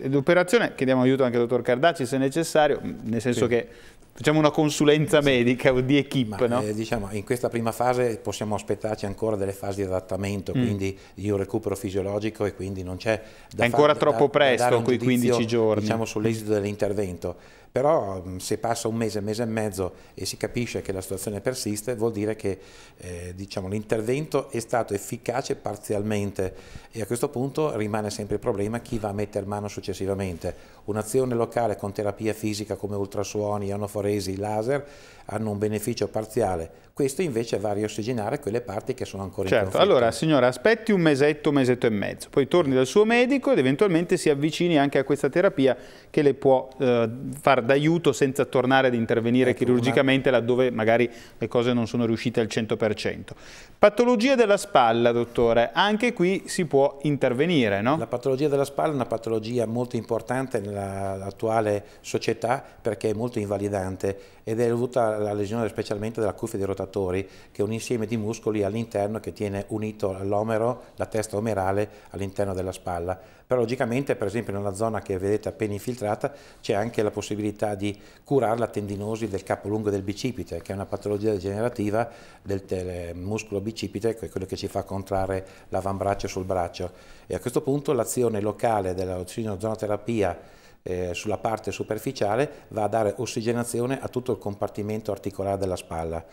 L'operazione, chiediamo aiuto anche al dottor Cardacci se necessario, nel senso sì. che Facciamo una consulenza medica o di equip, no? eh, diciamo, in questa prima fase possiamo aspettarci ancora delle fasi di adattamento, mm. quindi di un recupero fisiologico e quindi non c'è da È ancora far, troppo da, presto, da quei 15 giorni. Diciamo sull'esito dell'intervento. Però mm, se passa un mese, mese e mezzo e si capisce che la situazione persiste, vuol dire che eh, diciamo, l'intervento è stato efficace parzialmente e a questo punto rimane sempre il problema chi va a mettere mano successivamente Un'azione locale con terapia fisica come ultrasuoni, ionoforesi, laser hanno un beneficio parziale. Questo invece va a riossigenare quelle parti che sono ancora certo. in conflitto. Allora signora aspetti un mesetto, un mesetto e mezzo, poi torni dal suo medico ed eventualmente si avvicini anche a questa terapia che le può eh, far d'aiuto senza tornare ad intervenire ecco, chirurgicamente una... laddove magari le cose non sono riuscite al 100%. Patologia della spalla, dottore, anche qui si può intervenire, no? La patologia della spalla è una patologia molto importante nel nell'attuale società perché è molto invalidante ed è dovuta alla lesione specialmente della cuffia dei rotatori che è un insieme di muscoli all'interno che tiene unito l'omero, la testa omerale all'interno della spalla. Però logicamente per esempio nella zona che vedete appena infiltrata c'è anche la possibilità di curare la tendinosi del capo lungo del bicipite che è una patologia degenerativa del, muscolo bicipite che è quello che ci fa contrarre l'avambraccio sul braccio e a questo punto l'azione locale dell'oxigenoterapia eh, sulla parte superficiale va a dare ossigenazione a tutto il compartimento articolare della spalla.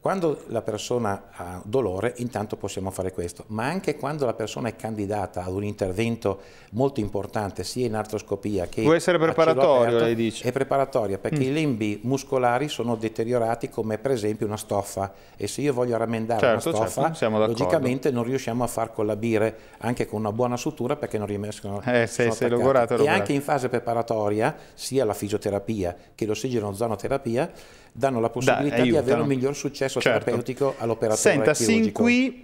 Quando la persona ha dolore, intanto possiamo fare questo, ma anche quando la persona è candidata ad un intervento molto importante, sia in artroscopia che... Può essere preparatorio, lei dice. È preparatoria, perché mm. i lembi muscolari sono deteriorati come per esempio una stoffa, e se io voglio rammendare certo, una stoffa, certo, logicamente non riusciamo a far collabire anche con una buona sutura perché non riescono a... eh, se, se logorato, logorato. E anche in fase preparatoria, sia la fisioterapia che l'ossigeno-zonoterapia, danno la possibilità da, di avere un miglior successo accesso certo. terapeutico all'operatore Senta, chirurgico. sin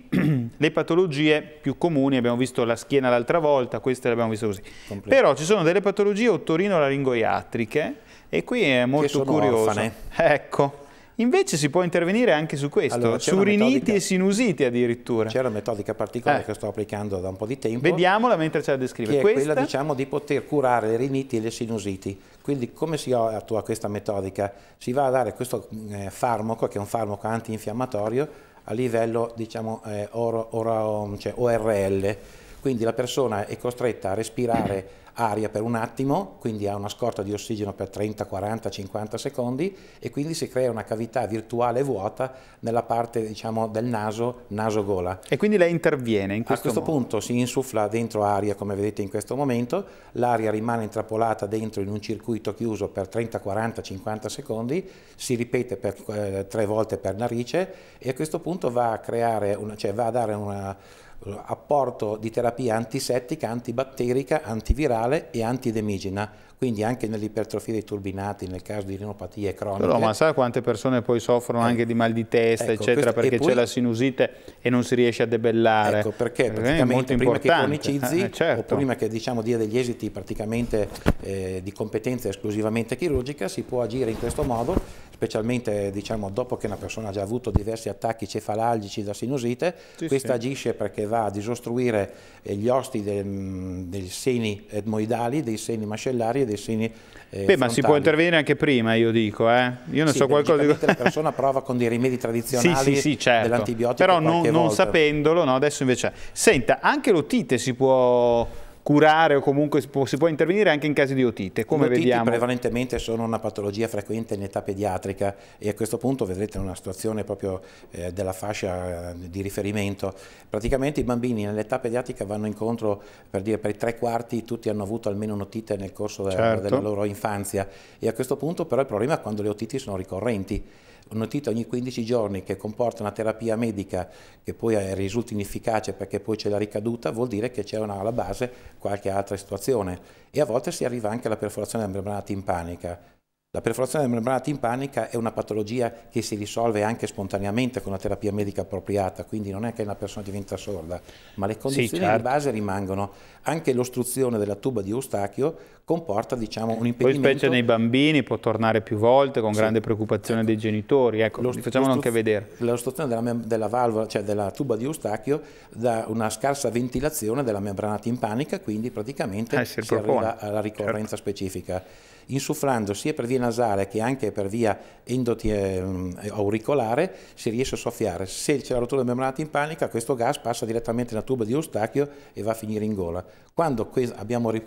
qui le patologie più comuni, abbiamo visto la schiena l'altra volta, queste le abbiamo viste così. Completo. Però ci sono delle patologie ottorino-laringoiatriche e qui è molto curioso. Orfane. Ecco. Invece si può intervenire anche su questo, allora, su riniti e sinusiti addirittura. C'è una metodica particolare eh. che sto applicando da un po' di tempo. Vediamola mentre ce la descrive. Che questa. è quella diciamo, di poter curare le riniti e le sinusiti quindi come si attua questa metodica? Si va a dare questo eh, farmaco, che è un farmaco antinfiammatorio, a livello diciamo, eh, or, or, cioè ORL, quindi la persona è costretta a respirare aria per un attimo, quindi ha una scorta di ossigeno per 30, 40, 50 secondi e quindi si crea una cavità virtuale vuota nella parte diciamo, del naso, naso-gola. E quindi lei interviene in questo A questo modo. punto si insuffla dentro aria come vedete in questo momento, l'aria rimane intrappolata dentro in un circuito chiuso per 30, 40, 50 secondi, si ripete per, eh, tre volte per narice e a questo punto va a, creare una, cioè va a dare una apporto di terapia antisettica, antibatterica, antivirale e antidemigena quindi anche nell'ipertrofia dei turbinati, nel caso di rinopatie croniche. Però, ma sai quante persone poi soffrono eh, anche di mal di testa, ecco, eccetera, questo, perché c'è la sinusite e non si riesce a debellare. Ecco, perché, perché praticamente prima importante. che eh, cronicizzi, eh, certo. o prima che diciamo dia degli esiti praticamente eh, di competenza esclusivamente chirurgica, si può agire in questo modo, specialmente diciamo dopo che una persona ha già avuto diversi attacchi cefalgici da sinusite, sì, questa sì. agisce perché va a disostruire eh, gli osti del, mm, dei seni etmoidali, dei seni mascellari e dei medicini eh, Beh, ma si può intervenire anche prima, io dico, eh? Io ne sì, so qualcosa di... la persona prova con dei rimedi tradizionali sì, sì, certo. dell'antibiotico Però non, non sapendolo, no? Adesso invece... Senta, anche l'otite si può curare o comunque si può, si può, intervenire anche in caso di otite. Come otiti vediamo? prevalentemente sono una patologia frequente in età pediatrica e a questo punto vedrete una situazione proprio eh, della fascia eh, di riferimento. Praticamente i bambini nell'età pediatrica vanno incontro, per dire, per i tre quarti tutti hanno avuto almeno un'otite nel corso della, certo. della loro infanzia e a questo punto però il problema è quando le otiti sono ricorrenti una TIT ogni 15 giorni che comporta una terapia medica che poi risulta inefficace perché poi c'è la ricaduta, vuol dire che c'è alla base qualche altra situazione e a volte si arriva anche alla perforazione della membrana timpanica. La perforazione della membrana timpanica è una patologia che si risolve anche spontaneamente con una terapia medica appropriata, quindi non è che una persona diventa sorda, ma le condizioni sì, certo. di base rimangono. Anche l'ostruzione della tuba di Eustachio comporta diciamo, un impedimento. Poi specie nei bambini può tornare più volte con sì. grande preoccupazione ecco. dei genitori, ecco, lo, facciamolo anche vedere. La situazione della, della, valvola, cioè della tuba di eustachio da una scarsa ventilazione della membrana timpanica, quindi praticamente eh, si, si arriva alla ricorrenza certo. specifica insufflando sia per via nasale che anche per via endoauricolare ehm, si riesce a soffiare. Se c'è la rottura membrana timpanica questo gas passa direttamente nella tuba di eustachio e va a finire in gola. Quando abbiamo eh,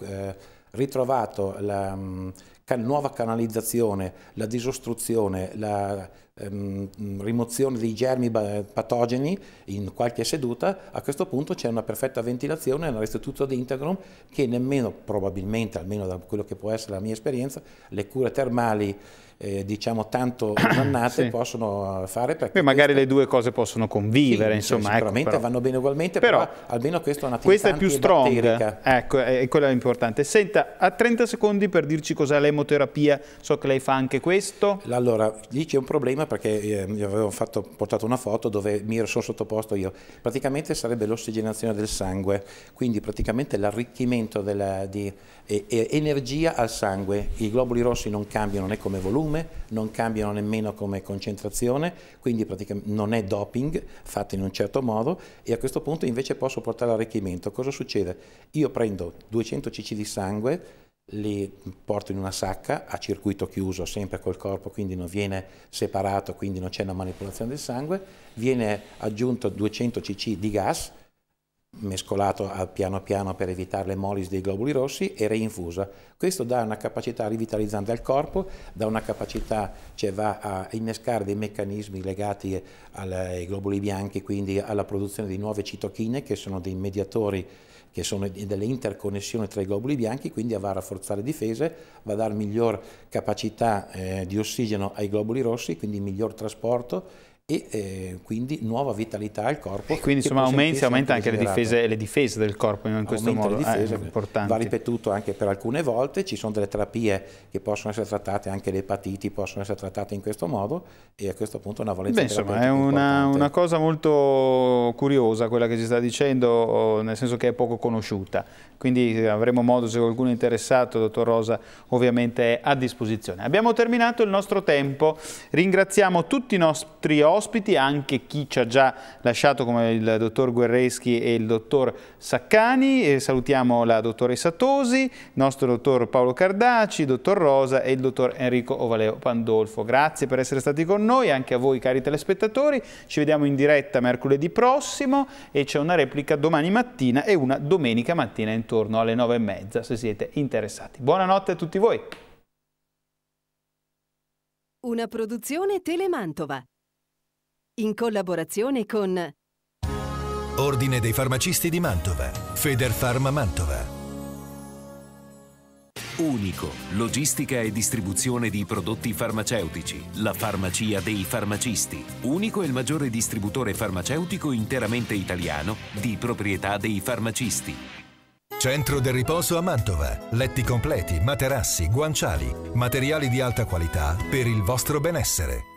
ritrovato la mm, can nuova canalizzazione, la disostruzione, la ehm, rimozione dei germi patogeni in qualche seduta, a questo punto c'è una perfetta ventilazione e una restituzione ad integrum che nemmeno probabilmente, almeno da quello che può essere la mia esperienza, le cure termali eh, diciamo tanto giornate sì. possono eh, fare perché Beh, magari le due cose possono convivere sì, insomma sì, ecco, sicuramente ecco, vanno bene ugualmente però, però almeno questa è un'attività questa è più strong ecco è, quella importante senta a 30 secondi per dirci cos'è l'emoterapia so che lei fa anche questo allora lì c'è un problema perché eh, io avevo fatto, portato una foto dove mi sono sottoposto io praticamente sarebbe l'ossigenazione del sangue quindi praticamente l'arricchimento della, di eh, energia al sangue i globuli rossi non cambiano né come volume volume, non cambiano nemmeno come concentrazione, quindi praticamente non è doping fatto in un certo modo e a questo punto invece posso portare all'arricchimento. Cosa succede? Io prendo 200 cc di sangue, li porto in una sacca a circuito chiuso, sempre col corpo, quindi non viene separato, quindi non c'è una manipolazione del sangue, viene aggiunto 200 cc di gas, mescolato piano piano per evitare le molis dei globuli rossi e reinfusa. Questo dà una capacità rivitalizzante al corpo, dà una capacità, cioè va a innescare dei meccanismi legati ai globuli bianchi, quindi alla produzione di nuove citochine che sono dei mediatori che sono delle interconnessioni tra i globuli bianchi, quindi va a rafforzare difese, va a dare miglior capacità eh, di ossigeno ai globuli rossi, quindi miglior trasporto e eh, quindi nuova vitalità al corpo. E quindi insomma aumenta, aumenta anche le difese, le difese, del corpo in questo aumenta modo, eh, difese, eh, è importante. Va ripetuto anche per alcune volte, ci sono delle terapie che possono essere trattate, anche le epatiti possono essere trattate in questo modo e a questo punto una valenza Beh, insomma è una, una, cosa molto curiosa quella che ci sta dicendo, oh, nel senso che è poco conosciuta, quindi eh, avremo modo se qualcuno è interessato, dottor Rosa ovviamente è a disposizione. Abbiamo terminato il nostro tempo, ringraziamo tutti i nostri ospiti ospiti, anche chi ci ha già lasciato come il dottor Guerreschi e il dottor Saccani. E salutiamo la dottoressa Tosi, il nostro dottor Paolo Cardaci, il dottor Rosa e il dottor Enrico Ovaleo Pandolfo. Grazie per essere stati con noi, anche a voi cari telespettatori. Ci vediamo in diretta mercoledì prossimo e c'è una replica domani mattina e una domenica mattina intorno alle nove e mezza se siete interessati. Buonanotte a tutti voi. Una produzione Telemantova in collaborazione con Ordine dei farmacisti di Mantova, Federfarma Mantova. Unico, logistica e distribuzione di prodotti farmaceutici, la farmacia dei farmacisti. Unico è il maggiore distributore farmaceutico interamente italiano di proprietà dei farmacisti. Centro del riposo a Mantova. Letti completi, materassi, guanciali, materiali di alta qualità per il vostro benessere.